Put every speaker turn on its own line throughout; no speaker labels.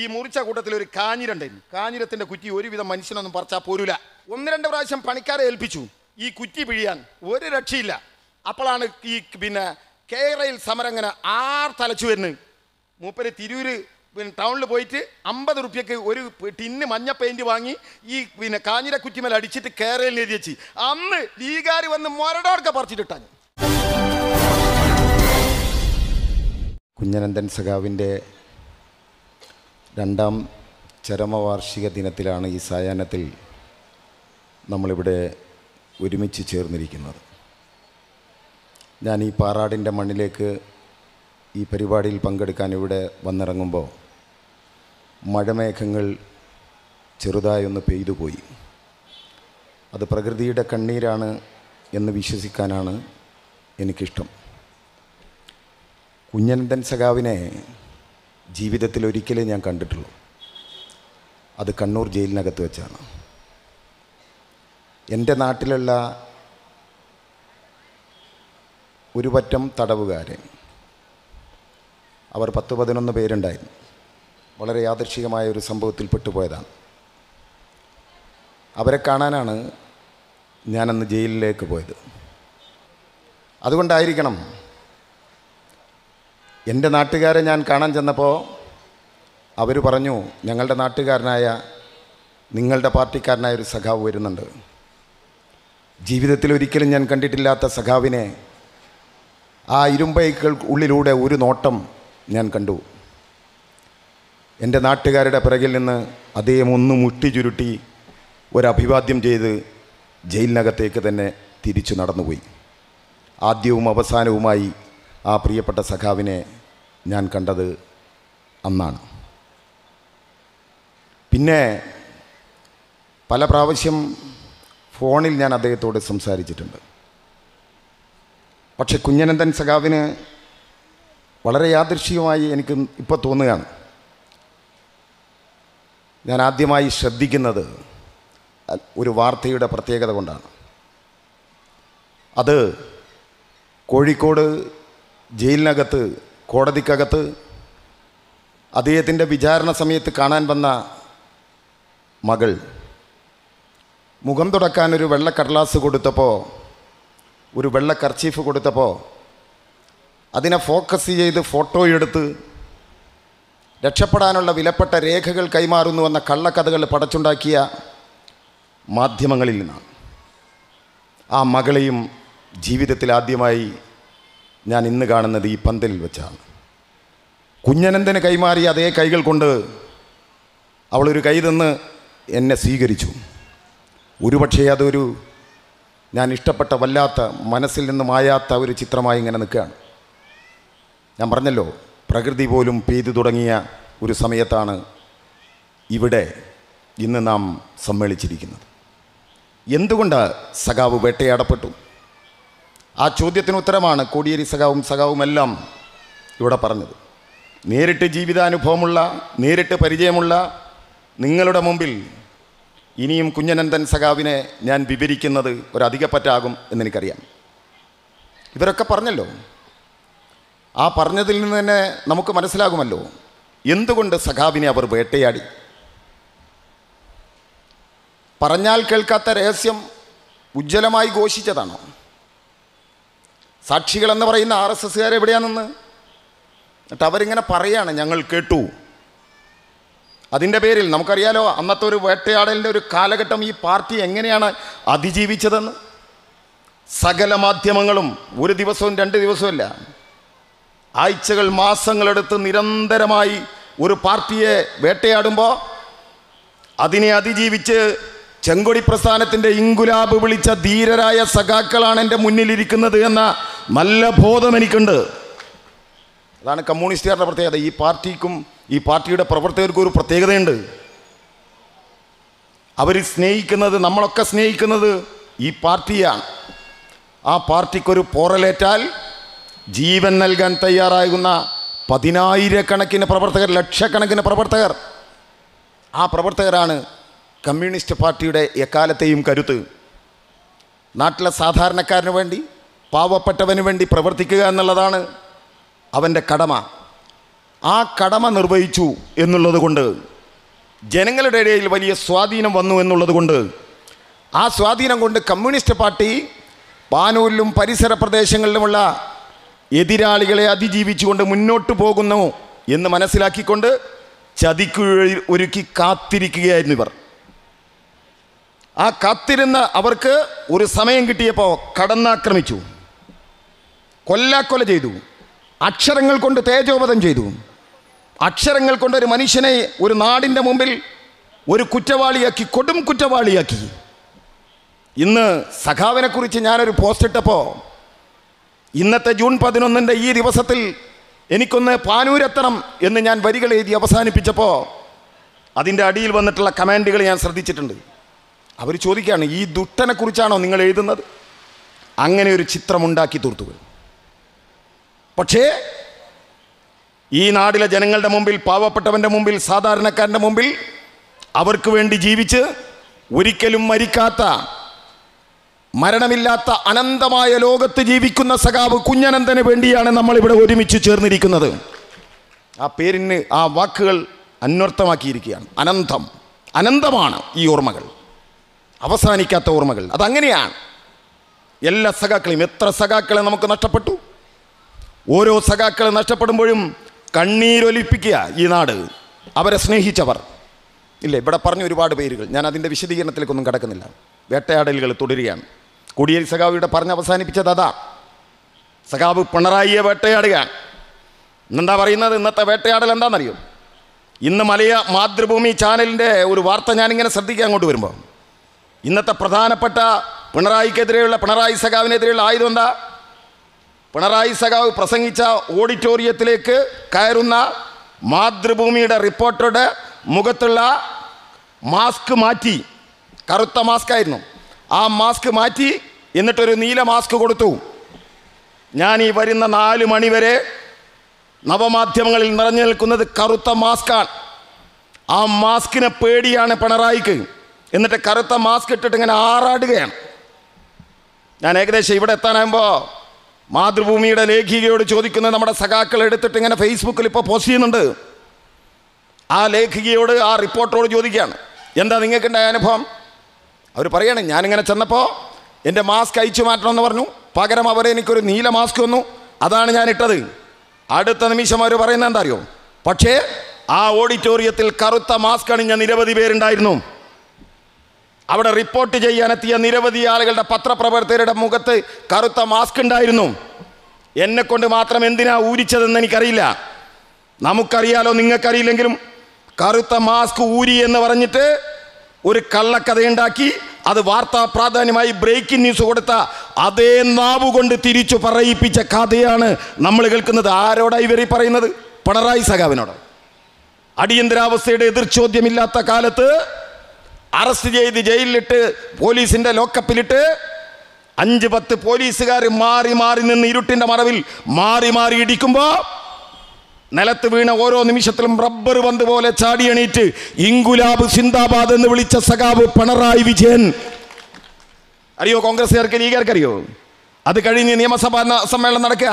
ഈ മുറിച്ച കൂട്ടത്തിൽ ഒരു കാഞ്ഞിരണ്ടായിരുന്നു കാഞ്ഞിരത്തിന്റെ കുറ്റി ഒരുവിധം മനുഷ്യനൊന്നും പറിച്ചാൽ പോരൂല ഒന്ന് രണ്ട് പ്രാവശ്യം പണിക്കാരെ ഏൽപ്പിച്ചു ഈ കുറ്റി പിഴിയാൻ ഒരു രക്ഷയില്ല അപ്പോഴാണ് ഈ പിന്നെ കേരയിൽ സമരങ്ങന ആർ തലച്ചു വരുന്നത് മൂപ്പര് തിരൂര് പിന്നെ ടൗണിൽ പോയിട്ട് അമ്പത് റുപ്യക്ക് ഒരു ടിന്ന് മഞ്ഞ പെയിൻറ്റ് വാങ്ങി ഈ പിന്നെ കാഞ്ഞിര കുറ്റിമേൽ അടിച്ചിട്ട് കേരളയിൽ എഴുതി വെച്ച് അന്ന് ലീഗാരി വന്ന് മൊരടോടൊക്കെ പറിച്ചിട്ടിട്ടു കുഞ്ഞനന്ദൻ സഖാവിൻ്റെ രണ്ടാം ചരമവാർഷിക ദിനത്തിലാണ് ഈ സായാഹ്നത്തിൽ നമ്മളിവിടെ ഒരുമിച്ച് ചേർന്നിരിക്കുന്നത് ഞാൻ ഈ പാറാടിൻ്റെ മണ്ണിലേക്ക് ഈ പരിപാടിയിൽ പങ്കെടുക്കാൻ ഇവിടെ വന്നിറങ്ങുമ്പോൾ മഴമേഘങ്ങൾ ചെറുതായൊന്ന് പെയ്തു പോയി അത് പ്രകൃതിയുടെ കണ്ണീരാണ് എന്ന് വിശ്വസിക്കാനാണ് എനിക്കിഷ്ടം കുഞ്ഞനന്തൻ സഖാവിനെ ജീവിതത്തിൽ ഒരിക്കലേ ഞാൻ കണ്ടിട്ടുള്ളൂ അത് കണ്ണൂർ ജയിലിനകത്ത് വെച്ചാണ് എൻ്റെ നാട്ടിലുള്ള ഒരു പറ്റം തടവുകാരെ അവർ പത്ത് പതിനൊന്ന് പേരുണ്ടായിരുന്നു വളരെ യാദർശികമായ ഒരു സംഭവത്തിൽ പെട്ടുപോയതാണ് അവരെ കാണാനാണ് ഞാനന്ന് ജയിലിലേക്ക് പോയത് അതുകൊണ്ടായിരിക്കണം എൻ്റെ നാട്ടുകാരെ ഞാൻ കാണാൻ ചെന്നപ്പോൾ അവർ പറഞ്ഞു ഞങ്ങളുടെ നാട്ടുകാരനായ നിങ്ങളുടെ പാർട്ടിക്കാരനായ ഒരു സഖാവ് വരുന്നുണ്ട് ജീവിതത്തിൽ ഒരിക്കലും ഞാൻ കണ്ടിട്ടില്ലാത്ത സഖാവിനെ ആ ഇരുമ്പൈക്കൾ ഉള്ളിലൂടെ ഒരു നോട്ടം ഞാൻ കണ്ടു എൻ്റെ നാട്ടുകാരുടെ പിറകിൽ നിന്ന് അദ്ദേഹം ഒന്ന് മുട്ടി ചുരുട്ടി ഒരഭിവാദ്യം ചെയ്ത് ജയിലിനകത്തേക്ക് തന്നെ തിരിച്ചു നടന്നുപോയി ആദ്യവും അവസാനവുമായി ആ പ്രിയപ്പെട്ട സഖാവിനെ ഞാൻ കണ്ടത് അന്നാണ് പിന്നെ പല പ്രാവശ്യം ഫോണിൽ ഞാൻ അദ്ദേഹത്തോട് സംസാരിച്ചിട്ടുണ്ട് പക്ഷെ കുഞ്ഞനന്ദൻ സഖാവിന് വളരെ യാദൃശ്യമായി എനിക്ക് ഇപ്പോൾ തോന്നുകയാണ് ഞാൻ ആദ്യമായി ശ്രദ്ധിക്കുന്നത് ഒരു വാർത്തയുടെ പ്രത്യേകത കൊണ്ടാണ് അത് കോഴിക്കോട് ജയിലിനകത്ത് കോടതിക്കകത്ത് അദ്ദേഹത്തിൻ്റെ വിചാരണ സമയത്ത് കാണാൻ വന്ന മകൾ മുഖം തുടക്കാൻ ഒരു വെള്ള കൊടുത്തപ്പോൾ ഒരു വെള്ള കൊടുത്തപ്പോൾ അതിനെ ഫോക്കസ് ചെയ്ത് ഫോട്ടോ എടുത്ത് രക്ഷപ്പെടാനുള്ള വിലപ്പെട്ട രേഖകൾ കൈമാറുന്നുവെന്ന കള്ളക്കഥകൾ പടച്ചുണ്ടാക്കിയ മാധ്യമങ്ങളിൽ നിന്നാണ് ആ മകളെയും ജീവിതത്തിൽ ആദ്യമായി ഞാൻ ഇന്ന് കാണുന്നത് ഈ പന്തലിൽ വെച്ചാണ് കുഞ്ഞനന്തന് കൈമാറി അതേ കൈകൾ കൊണ്ട് അവളൊരു കൈ തന്ന് എന്നെ സ്വീകരിച്ചു ഒരുപക്ഷേ അതൊരു ഞാൻ ഇഷ്ടപ്പെട്ട വല്ലാത്ത മനസ്സിൽ നിന്ന് മായാത്ത ഒരു ചിത്രമായി ഇങ്ങനെ നിൽക്കുകയാണ് ഞാൻ പറഞ്ഞല്ലോ പ്രകൃതി പോലും പെയ്തു തുടങ്ങിയ ഒരു സമയത്താണ് ഇവിടെ ഇന്ന് നാം സമ്മേളിച്ചിരിക്കുന്നത് എന്തുകൊണ്ട് സഖാവ് വേട്ടയാടപ്പെട്ടു ആ ചോദ്യത്തിന് ഉത്തരമാണ് കോടിയേരി സഖാവും സഖാവുമെല്ലാം ഇവിടെ പറഞ്ഞത് നേരിട്ട് ജീവിതാനുഭവമുള്ള നേരിട്ട് പരിചയമുള്ള നിങ്ങളുടെ മുമ്പിൽ ഇനിയും കുഞ്ഞനന്ദൻ സഖാവിനെ ഞാൻ വിവരിക്കുന്നത് ഒരധികപ്പറ്റാകും എന്നെനിക്കറിയാം ഇവരൊക്കെ പറഞ്ഞല്ലോ ആ പറഞ്ഞതിൽ നിന്ന് തന്നെ നമുക്ക് മനസ്സിലാകുമല്ലോ എന്തുകൊണ്ട് സഖാവിനെ അവർ വേട്ടയാടി പറഞ്ഞാൽ കേൾക്കാത്ത രഹസ്യം ഉജ്ജ്വലമായി ഘോഷിച്ചതാണോ സാക്ഷികളെന്ന് പറയുന്ന ആർ എസ് എസ്സുകാർ എവിടെയാണെന്ന് എന്നിട്ട് അവരിങ്ങനെ പറയാണ് ഞങ്ങൾ കേട്ടു അതിൻ്റെ പേരിൽ നമുക്കറിയാലോ അന്നത്തെ ഒരു വേട്ടയാടലിൻ്റെ ഒരു കാലഘട്ടം ഈ പാർട്ടി എങ്ങനെയാണ് അതിജീവിച്ചതെന്ന് സകല മാധ്യമങ്ങളും ഒരു ദിവസവും രണ്ട് ദിവസവുമല്ല ആഴ്ചകൾ മാസങ്ങളെടുത്ത് നിരന്തരമായി ഒരു പാർട്ടിയെ വേട്ടയാടുമ്പോൾ അതിനെ അതിജീവിച്ച് ചെങ്കൊടി പ്രസ്ഥാനത്തിൻ്റെ ഇങ്കുലാബ് വിളിച്ച ധീരരായ സഖാക്കളാണ് എൻ്റെ മുന്നിലിരിക്കുന്നത് എന്ന നല്ല ബോധം എനിക്കുണ്ട് അതാണ് കമ്മ്യൂണിസ്റ്റുകാരുടെ പ്രത്യേകത ഈ പാർട്ടിക്കും ഈ പാർട്ടിയുടെ പ്രവർത്തകർക്കും ഒരു പ്രത്യേകതയുണ്ട് അവർ സ്നേഹിക്കുന്നത് നമ്മളൊക്കെ സ്നേഹിക്കുന്നത് ഈ പാർട്ടിയാണ് ആ പാർട്ടിക്കൊരു പോറലേറ്റാൽ ജീവൻ നൽകാൻ തയ്യാറാകുന്ന പതിനായിരക്കണക്കിന് പ്രവർത്തകർ ലക്ഷക്കണക്കിന് പ്രവർത്തകർ ആ പ്രവർത്തകരാണ് കമ്മ്യൂണിസ്റ്റ് പാർട്ടിയുടെ എക്കാലത്തെയും കരുത്ത് നാട്ടിലെ സാധാരണക്കാരന് വേണ്ടി പാവപ്പെട്ടവന് വേണ്ടി പ്രവർത്തിക്കുക എന്നുള്ളതാണ് അവൻ്റെ കടമ ആ കടമ നിർവഹിച്ചു എന്നുള്ളത് കൊണ്ട് ജനങ്ങളുടെ ഇടയിൽ വലിയ സ്വാധീനം വന്നു എന്നുള്ളത് കൊണ്ട് ആ സ്വാധീനം കൊണ്ട് കമ്മ്യൂണിസ്റ്റ് പാർട്ടി പാനൂരിലും പരിസര പ്രദേശങ്ങളിലുമുള്ള എതിരാളികളെ അതിജീവിച്ചുകൊണ്ട് മുന്നോട്ട് പോകുന്നു എന്ന് മനസ്സിലാക്കിക്കൊണ്ട് ചതിക്കുഴി ഒരുക്കി കാത്തിരിക്കുകയായിരുന്നു ഇവർ ആ കാത്തിരുന്ന അവർക്ക് ഒരു സമയം കിട്ടിയപ്പോൾ കടന്നാക്രമിച്ചു കൊല്ലാക്കൊല ചെയ്തു അക്ഷരങ്ങൾ കൊണ്ട് തേജോപതം ചെയ്തു അക്ഷരങ്ങൾ കൊണ്ട് ഒരു മനുഷ്യനെ ഒരു നാടിൻ്റെ മുമ്പിൽ ഒരു കുറ്റവാളിയാക്കി കൊടും കുറ്റവാളിയാക്കി ഇന്ന് സഖാവിനെക്കുറിച്ച് ഞാനൊരു പോസ്റ്റ് ഇട്ടപ്പോൾ ഇന്നത്തെ ജൂൺ പതിനൊന്നിൻ്റെ ഈ ദിവസത്തിൽ എനിക്കൊന്ന് പാനൂരെത്തണം എന്ന് ഞാൻ വരികൾ എഴുതി അവസാനിപ്പിച്ചപ്പോൾ അതിൻ്റെ അടിയിൽ വന്നിട്ടുള്ള കമാൻഡുകൾ ഞാൻ ശ്രദ്ധിച്ചിട്ടുണ്ട് അവർ ചോദിക്കുകയാണ് ഈ ദുഷ്ടനെക്കുറിച്ചാണോ നിങ്ങൾ എഴുതുന്നത് അങ്ങനെ ഒരു ചിത്രമുണ്ടാക്കി തീർത്തു പക്ഷേ ഈ നാടിലെ ജനങ്ങളുടെ മുമ്പിൽ പാവപ്പെട്ടവൻ്റെ മുമ്പിൽ സാധാരണക്കാരൻ്റെ മുമ്പിൽ അവർക്ക് വേണ്ടി ജീവിച്ച് ഒരിക്കലും മരിക്കാത്ത മരണമില്ലാത്ത അനന്തമായ ലോകത്ത് ജീവിക്കുന്ന സഖാവ് കുഞ്ഞനന്തന് വേണ്ടിയാണ് നമ്മളിവിടെ ഒരുമിച്ച് ചേർന്നിരിക്കുന്നത് ആ പേരിന് ആ വാക്കുകൾ അന്വർത്ഥമാക്കിയിരിക്കുകയാണ് അനന്തം അനന്തമാണ് ഈ ഓർമ്മകൾ അവസാനിക്കാത്ത ഓർമ്മകൾ അതങ്ങനെയാണ് എല്ലാ സഖാക്കളെയും എത്ര സഖാക്കളെ നമുക്ക് നഷ്ടപ്പെട്ടു ഓരോ സഖാക്കളെ നഷ്ടപ്പെടുമ്പോഴും കണ്ണീരൊലിപ്പിക്കുക ഈ നാട് അവരെ സ്നേഹിച്ചവർ ഇല്ല ഇവിടെ പറഞ്ഞ ഒരുപാട് പേരുകൾ ഞാൻ അതിൻ്റെ വിശദീകരണത്തിലേക്കൊന്നും കിടക്കുന്നില്ല വേട്ടയാടലുകൾ തുടരുകയാണ് കോടിയേരി സഖാവ് ഇവിടെ പറഞ്ഞ് അവസാനിപ്പിച്ചത് അതാ സഖാവ് പിണറായിയെ വേട്ടയാടുക എന്താ പറയുന്നത് ഇന്നത്തെ വേട്ടയാടൽ എന്താണെന്നറിയോ ഇന്ന് മലയ മാതൃഭൂമി ചാനലിൻ്റെ ഒരു വാർത്ത ഞാനിങ്ങനെ ശ്രദ്ധിക്കാൻ അങ്ങോട്ട് വരുമ്പോൾ ഇന്നത്തെ പ്രധാനപ്പെട്ട പിണറായിക്കെതിരെയുള്ള പിണറായി സഖാവിനെതിരെയുള്ള ആയുധം എന്താ പിണറായി സഖാവ് പ്രസംഗിച്ച ഓഡിറ്റോറിയത്തിലേക്ക് കയറുന്ന മാതൃഭൂമിയുടെ റിപ്പോർട്ടറുടെ മുഖത്തുള്ള മാസ്ക് മാറ്റി കറുത്ത മാസ്കായിരുന്നു ആ മാസ്ക് മാറ്റി എന്നിട്ടൊരു നീല മാസ്ക് കൊടുത്തു ഞാൻ ഈ വരുന്ന നാല് മണിവരെ നവമാധ്യമങ്ങളിൽ നിറഞ്ഞു നിൽക്കുന്നത് കറുത്ത മാസ്കാണ് ആ മാസ്കിനെ പേടിയാണ് പിണറായിക്ക് എന്നിട്ട് കറുത്ത മാസ്ക് ഇട്ടിട്ട് ഇങ്ങനെ ആറാടുകയാണ് ഞാൻ ഏകദേശം ഇവിടെ എത്താനാകുമ്പോൾ മാതൃഭൂമിയുടെ ലേഖികയോട് ചോദിക്കുന്നത് നമ്മുടെ സഖാക്കൾ എടുത്തിട്ട് ഇങ്ങനെ ഫേസ്ബുക്കിൽ ഇപ്പോൾ പോസ്റ്റ് ചെയ്യുന്നുണ്ട് ആ ലേഖികയോട് ആ റിപ്പോർട്ടറോട് ചോദിക്കുകയാണ് എന്താ നിങ്ങൾക്കുണ്ടായ അനുഭവം അവർ പറയണേ ഞാനിങ്ങനെ ചെന്നപ്പോൾ എൻ്റെ മാസ്ക് അയച്ചു മാറ്റണമെന്ന് പറഞ്ഞു പകരം അവരെ എനിക്കൊരു നീല മാസ്ക് വന്നു അതാണ് ഞാൻ ഇട്ടത് അടുത്ത നിമിഷം അവർ പറയുന്നത് എന്താ അറിയോ പക്ഷേ ആ ഓഡിറ്റോറിയത്തിൽ കറുത്ത മാസ്ക് അണിഞ്ഞ നിരവധി പേരുണ്ടായിരുന്നു അവിടെ റിപ്പോർട്ട് ചെയ്യാനെത്തിയ നിരവധി ആളുകളുടെ പത്രപ്രവർത്തകരുടെ മുഖത്ത് കറുത്ത മാസ്ക് ഉണ്ടായിരുന്നു എന്നെ കൊണ്ട് മാത്രം എന്തിനാ ഊരിച്ചതെന്ന് എനിക്കറിയില്ല നമുക്കറിയാലോ നിങ്ങൾക്കറിയില്ലെങ്കിലും കറുത്ത മാസ്ക് ഊരി എന്ന് പറഞ്ഞിട്ട് ഒരു കള്ളക്കഥയുണ്ടാക്കി അത് വാർത്താ പ്രാധാന്യമായി ബ്രേക്കിംഗ് ന്യൂസ് കൊടുത്ത അതേ നാവ് കൊണ്ട് തിരിച്ചു പറയിപ്പിച്ച കഥയാണ് നമ്മൾ കേൾക്കുന്നത് ആരോടായി ഇവരീ പറയുന്നത് പിണറായി സഖാവിനോട് അടിയന്തരാവസ്ഥയുടെ ചോദ്യമില്ലാത്ത കാലത്ത് അറസ്റ്റ് ചെയ്ത് ജയിലിലിട്ട് പോലീസിൻ്റെ ലോക്കപ്പിലിട്ട് അഞ്ച് പത്ത് പോലീസുകാർ മാറി മാറി നിന്ന് ഇരുട്ടിൻ്റെ മറവിൽ മാറി മാറി ഇടിക്കുമ്പോൾ നിലത്ത് വീണ ഓരോ നിമിഷത്തിലും റബ്ബർ പന്ത് പോലെ ചാടിയണീറ്റ് ഇങ്കുലാബ് സിന്ദാബാദ് എന്ന് വിളിച്ച സഖാബ് പിണറായി വിജയൻ അറിയോ കോൺഗ്രസ്സുകാർക്ക് ലീഗുകാർക്ക് അറിയോ അത് കഴിഞ്ഞ് നിയമസഭാ സമ്മേളനം നടക്കുക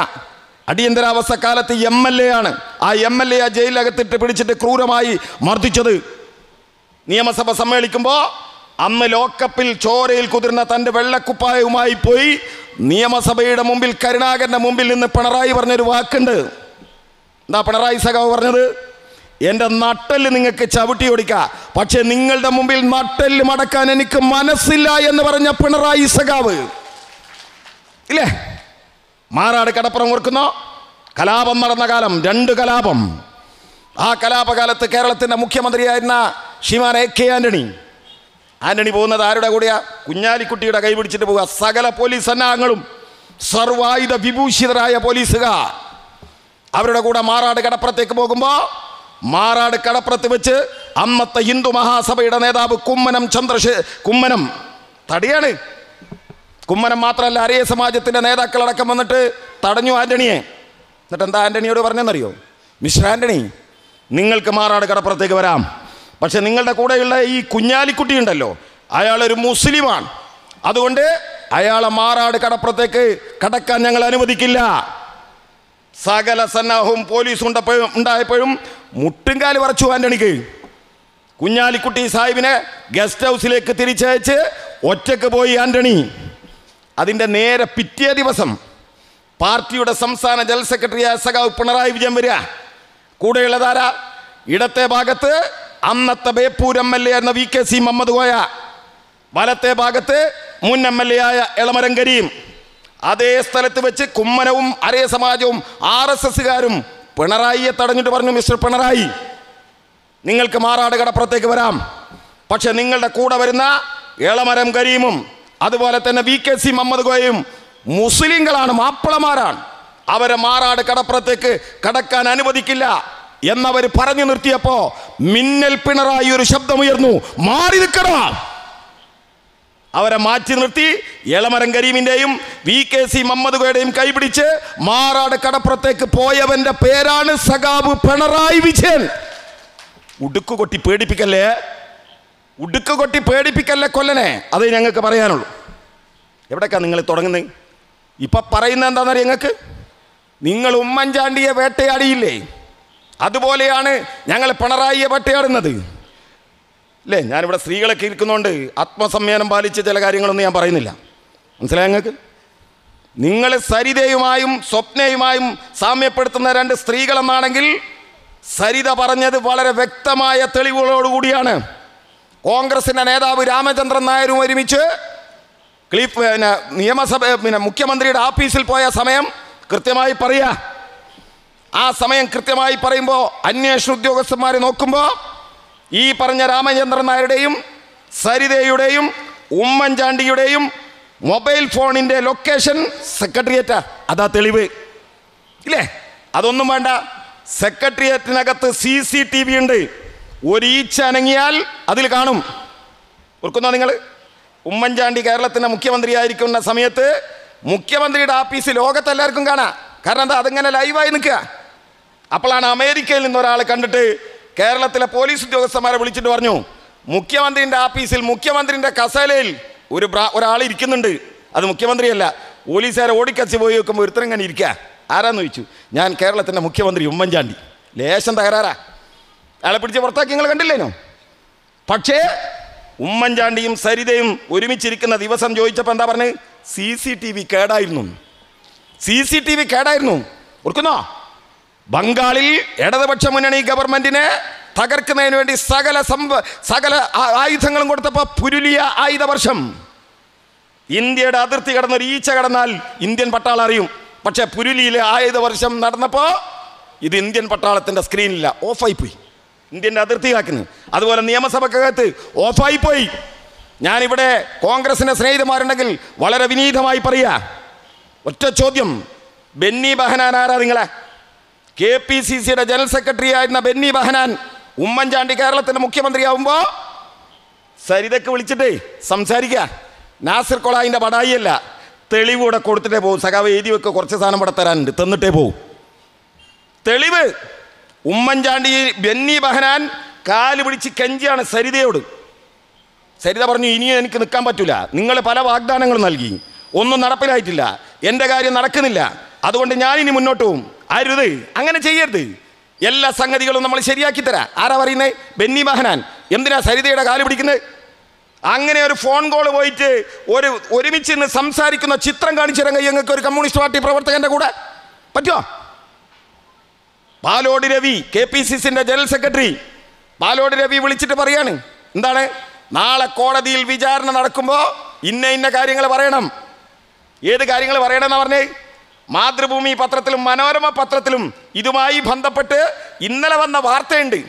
അടിയന്തരാവസ്ഥ കാലത്ത് എം എൽ എ ആണ് ആ എം എൽ എ ആ ജയിലകത്തിട്ട് പിടിച്ചിട്ട് ക്രൂരമായി മർദ്ദിച്ചത് നിയമസഭ സമ്മേളിക്കുമ്പോൾ അന്ന് ലോക്കപ്പിൽ ചോരയിൽ കുതിർന്ന തൻ്റെ വെള്ളക്കുപ്പായവുമായി പോയി നിയമസഭയുടെ മുമ്പിൽ കരുണാകരൻ്റെ മുമ്പിൽ നിന്ന് പിണറായി പറഞ്ഞൊരു വാക്കുണ്ട് എന്താ പിണറായി സഖാവ് പറഞ്ഞത് എൻ്റെ നട്ടല് നിങ്ങൾക്ക് ചവിട്ടി ഓടിക്കുക പക്ഷെ നിങ്ങളുടെ മുമ്പിൽ നട്ടല് മടക്കാൻ എനിക്ക് മനസ്സില്ല എന്ന് പറഞ്ഞ പിണറായി സഖാവ് ഇല്ലേ മാറാട് കടപ്പുറം ഓർക്കുന്നോ കലാപം നടന്ന കാലം രണ്ട് കലാപം ആ കലാപകാലത്ത് കേരളത്തിൻ്റെ മുഖ്യമന്ത്രിയായിരുന്ന ശ്രീമാൻ എ കെ ആൻ്റണി ആൻ്റണി പോകുന്നത് ആരുടെ കൂടെയാ കുഞ്ഞാലിക്കുട്ടിയുടെ കൈ പിടിച്ചിട്ട് പോവുക സകല പോലീസ് സന്നാഹങ്ങളും സർവായുധ വിഭൂഷിതരായ പോലീസുകാർ അവരുടെ കൂടെ മാറാട് കടപ്പുറത്തേക്ക് പോകുമ്പോൾ മാറാട് കടപ്പുറത്ത് വെച്ച് അമ്മത്തെ ഹിന്ദു മഹാസഭയുടെ നേതാവ് കുമ്മനം ചന്ദ്രശേ കുമ്മനം തടിയാണ് കുമ്മനം മാത്രമല്ല അരേ സമാജത്തിൻ്റെ നേതാക്കളടക്കം വന്നിട്ട് തടഞ്ഞു ആൻ്റണിയെ എന്നിട്ട് എന്താ ആൻ്റണിയോട് പറഞ്ഞെന്നറിയോ മിസ്റ്റർ ആൻ്റണി നിങ്ങൾക്ക് മാറാട് കടപ്പുറത്തേക്ക് വരാം പക്ഷെ നിങ്ങളുടെ കൂടെയുള്ള ഈ കുഞ്ഞാലിക്കുട്ടി ഉണ്ടല്ലോ അയാളൊരു മുസ്ലിമാണ് അതുകൊണ്ട് അയാളെ മാറാട് കടപ്പുറത്തേക്ക് കടക്കാൻ ഞങ്ങൾ അനുവദിക്കില്ല സകല സന്നാഹവും പോലീസും ഉണ്ടപ്പോഴും ഉണ്ടായപ്പോഴും മുട്ടുംകാല് വറച്ചു ആൻ്റണിക്ക് കുഞ്ഞാലിക്കുട്ടി സാഹിബിനെ ഗസ്റ്റ് ഹൗസിലേക്ക് തിരിച്ചയച്ച് ഒറ്റക്ക് പോയി ആൻ്റണി അതിൻ്റെ നേരെ പിറ്റേ ദിവസം പാർട്ടിയുടെ സംസ്ഥാന ജനറൽ സെക്രട്ടറിയായ സഖാവ് പിണറായി വിജയൻ വരിക കൂടെയുള്ളതാരാ ഇടത്തെ ഭാഗത്ത് അന്നത്തെ ബേപ്പൂർ എം എൽ എ ആയിരുന്ന V K C Muhammad Koya വലത്തെ ഭാഗത്ത് മുൻ എം എൽ എ ആയ ഇളമരം കരീം അതേ സ്ഥലത്ത് വെച്ച് കുമ്മനവും അരേ സമാജവും ആർ എസ് എസുകാരും പിണറായിയെ തടഞ്ഞിട്ട് പറഞ്ഞു മിസ്റ്റർ പിണറായി നിങ്ങൾക്ക് മാറാട് കടപ്പുറത്തേക്ക് വരാം പക്ഷെ നിങ്ങളുടെ കൂടെ വരുന്ന എളമരം കരീമും അതുപോലെ തന്നെ വി കെ സി മുഹമ്മദ് കോയയും മുസ്ലിങ്ങളാണ് മാപ്പിളമാരാണ് അവരെ മാറാട് കടപ്പുറത്തേക്ക് കടക്കാൻ അനുവദിക്കില്ല എന്നവർ പറഞ്ഞു നിർത്തിയപ്പോ മിന്നൽ പിണറായി ഒരു ശബ്ദമുയർന്നു മാറി നിൽക്കണ അവരെ മാറ്റി നിർത്തി എളമരം കരീമിൻ്റെയും വി കെ സി മമ്മദുകയുടെയും കൈപിടിച്ച് മാറാട് കടപ്പുറത്തേക്ക് പോയവന്റെ പേരാണ് സഖാബ് പിണറായി വിജയൻ ഉടുക്ക് കൊട്ടി പേടിപ്പിക്കല്ലേ ഉടുക്ക് കൊട്ടി പേടിപ്പിക്കല്ലേ കൊല്ലനെ അത് ഞങ്ങൾക്ക് പറയാനുള്ളൂ എവിടേക്കാണ് നിങ്ങൾ തുടങ്ങുന്നത് ഇപ്പം പറയുന്നത് എന്താണെന്നറിയാം ഞങ്ങൾക്ക് നിങ്ങൾ ഉമ്മൻചാണ്ടിയെ വേട്ടയാടിയില്ലേ അതുപോലെയാണ് ഞങ്ങൾ പിണറായിയെ വേട്ടയാടുന്നത് അല്ലേ ഞാനിവിടെ സ്ത്രീകളൊക്കെ ഇരിക്കുന്നതുകൊണ്ട് ആത്മസംയമനം പാലിച്ച് ചില കാര്യങ്ങളൊന്നും ഞാൻ പറയുന്നില്ല മനസ്സിലായ നിങ്ങൾക്ക് നിങ്ങൾ സരിതയുമായും സ്വപ്നയുമായും സാമ്യപ്പെടുത്തുന്ന രണ്ട് സ്ത്രീകളെന്നാണെങ്കിൽ സരിത പറഞ്ഞത് വളരെ വ്യക്തമായ തെളിവുകളോടുകൂടിയാണ് കോൺഗ്രസിൻ്റെ നേതാവ് രാമചന്ദ്രൻ നായരും ഒരുമിച്ച് ക്ലിപ്പ് പിന്നെ നിയമസഭ പിന്നെ മുഖ്യമന്ത്രിയുടെ ഓഫീസിൽ പോയ സമയം കൃത്യമായി പറയാ ആ സമയം കൃത്യമായി പറയുമ്പോൾ അന്വേഷണ ഉദ്യോഗസ്ഥന്മാരെ നോക്കുമ്പോൾ ഈ പറഞ്ഞ രാമചന്ദ്രൻ നായരുടെയും സരിതയുടെയും ഉമ്മൻചാണ്ടിയുടെയും മൊബൈൽ ഫോണിൻ്റെ ലൊക്കേഷൻ സെക്രട്ടേറിയറ്റാ അതാ തെളിവ് ഇല്ലേ അതൊന്നും വേണ്ട സെക്രട്ടേറിയറ്റിനകത്ത് സി സി ടി വി ഉണ്ട് ഒരു അനങ്ങിയാൽ അതിൽ കാണും ഓർക്കുന്നോ നിങ്ങൾ ഉമ്മൻചാണ്ടി കേരളത്തിൻ്റെ മുഖ്യമന്ത്രിയായിരിക്കുന്ന സമയത്ത് മുഖ്യമന്ത്രിയുടെ ലോകത്ത് എല്ലാവർക്കും കാണാം കാരണം എന്താ അതിങ്ങനെ ലൈവായി നിൽക്കുക അപ്പോഴാണ് അമേരിക്കയിൽ നിന്ന് ഒരാൾ കണ്ടിട്ട് കേരളത്തിലെ പോലീസ് ഉദ്യോഗസ്ഥന്മാരെ വിളിച്ചിട്ട് പറഞ്ഞു മുഖ്യമന്ത്രിയുടെ ആഫീസിൽ മുഖ്യമന്ത്രിയുടെ കസേലയിൽ ഒരു ഒരാൾ ഇരിക്കുന്നുണ്ട് അത് മുഖ്യമന്ത്രിയല്ല പോലീസുകാരെ ഓടിക്കച്ച് പോയി വെക്കുമ്പോൾ ഒരുത്തരം ഇങ്ങനെ ഇരിക്കുക ആരാന്ന് ചോദിച്ചു ഞാൻ കേരളത്തിൻ്റെ മുഖ്യമന്ത്രി ഉമ്മൻചാണ്ടി ലേശം തകരാറാ അയാളെ പിടിച്ച് പുറത്താക്കി നിങ്ങൾ കണ്ടില്ലേനോ പക്ഷേ ഉമ്മൻചാണ്ടിയും സരിതയും ഒരുമിച്ചിരിക്കുന്ന ദിവസം ചോദിച്ചപ്പോൾ എന്താ പറഞ്ഞത് സി സി ടി വി കേടായിരുന്നു സി സി ടി വി കേടായിരുന്നു ഓർക്കുന്നോ ബംഗാളിൽ ഇടതുപക്ഷ മുന്നണി ഗവൺമെന്റിനെ തകർക്കുന്നതിന് വേണ്ടി സകല സംഭ സകല ആയുധങ്ങളും കൊടുത്തപ്പോൾ പുരുലിയ ആയുധ വർഷം ഇന്ത്യയുടെ അതിർത്തി കടന്ന ഒരു ഈച്ച കടന്നാൽ ഇന്ത്യൻ പട്ടാളം അറിയും പക്ഷേ പുരുലിയിലെ ആയുധ വർഷം നടന്നപ്പോൾ ഇത് ഇന്ത്യൻ പട്ടാളത്തിൻ്റെ സ്ക്രീനില്ല ഓഫായി പോയി ഇന്ത്യൻ്റെ അതിർത്തി കാക്കുന്നത് അതുപോലെ നിയമസഭക്കകത്ത് ഓഫായി പോയി ഞാനിവിടെ കോൺഗ്രസിൻ്റെ സ്നേഹിതമാരുണ്ടെങ്കിൽ വളരെ വിനീതമായി പറയാ ഒറ്റ ചോദ്യം ബെന്നി ബഹനാൻ ആരാ നിങ്ങളെ കെ പി സി സിയുടെ ജനറൽ സെക്രട്ടറി ആയിരുന്ന ബെന്നി ബഹനാൻ ഉമ്മൻചാണ്ടി കേരളത്തിൻ്റെ മുഖ്യമന്ത്രിയാവുമ്പോൾ സരിതക്ക് വിളിച്ചിട്ടേ സംസാരിക്കുക നാസിർ കൊളായിൻ്റെ ബടായിയല്ല തെളിവ് കൂടെ കൊടുത്തിട്ടേ പോകും സഖാവ് എഴുതി വെക്കുക കുറച്ച് സാധനം ഇവിടെ തരാനുണ്ട് തന്നിട്ടേ പോകും തെളിവ് ഉമ്മൻചാണ്ടി ബെന്നി ബഹനാൻ കാല് പിടിച്ച് കെഞ്ചിയാണ് സരിതയോട് സരിത പറഞ്ഞു ഇനിയും എനിക്ക് നിൽക്കാൻ പറ്റില്ല നിങ്ങൾ പല വാഗ്ദാനങ്ങളും നൽകി ഒന്നും നടപ്പിലായിട്ടില്ല എൻ്റെ കാര്യം നടക്കുന്നില്ല അതുകൊണ്ട് ഞാനിനി മുന്നോട്ട് പോകും അരുത് അങ്ങനെ ചെയ്യരുത് എല്ലാ സംഗതികളും നമ്മൾ ശരിയാക്കി തരാം ആരാ പറയുന്നത് ബെന്നി മഹനാൻ എന്തിനാ സരിതയുടെ കാല് പിടിക്കുന്നത് അങ്ങനെ ഒരു ഫോൺ കോൾ പോയിട്ട് ഒരു ഒരുമിച്ച് ഇന്ന് സംസാരിക്കുന്ന ചിത്രം കാണിച്ചിറങ്ങി ഞങ്ങൾക്ക് ഒരു കമ്മ്യൂണിസ്റ്റ് പാർട്ടി പ്രവർത്തകൻ്റെ കൂടെ പറ്റുമോ Palode Ravi K P C general secretary Palode Ravi വിളിച്ചിട്ട് പറയാണ് എന്താണ് നാളെ കോടതിയിൽ വിചാരണ നടക്കുമ്പോൾ ഇന്ന ഇന്ന കാര്യങ്ങൾ പറയണം ഏത് കാര്യങ്ങൾ പറയണമെന്നാ പറഞ്ഞേ മാതൃഭൂമി പത്രത്തിലും മനോരമ പത്രത്തിലും ഇതുമായി ബന്ധപ്പെട്ട് ഇന്നലെ വന്ന വാർത്തയുണ്ട്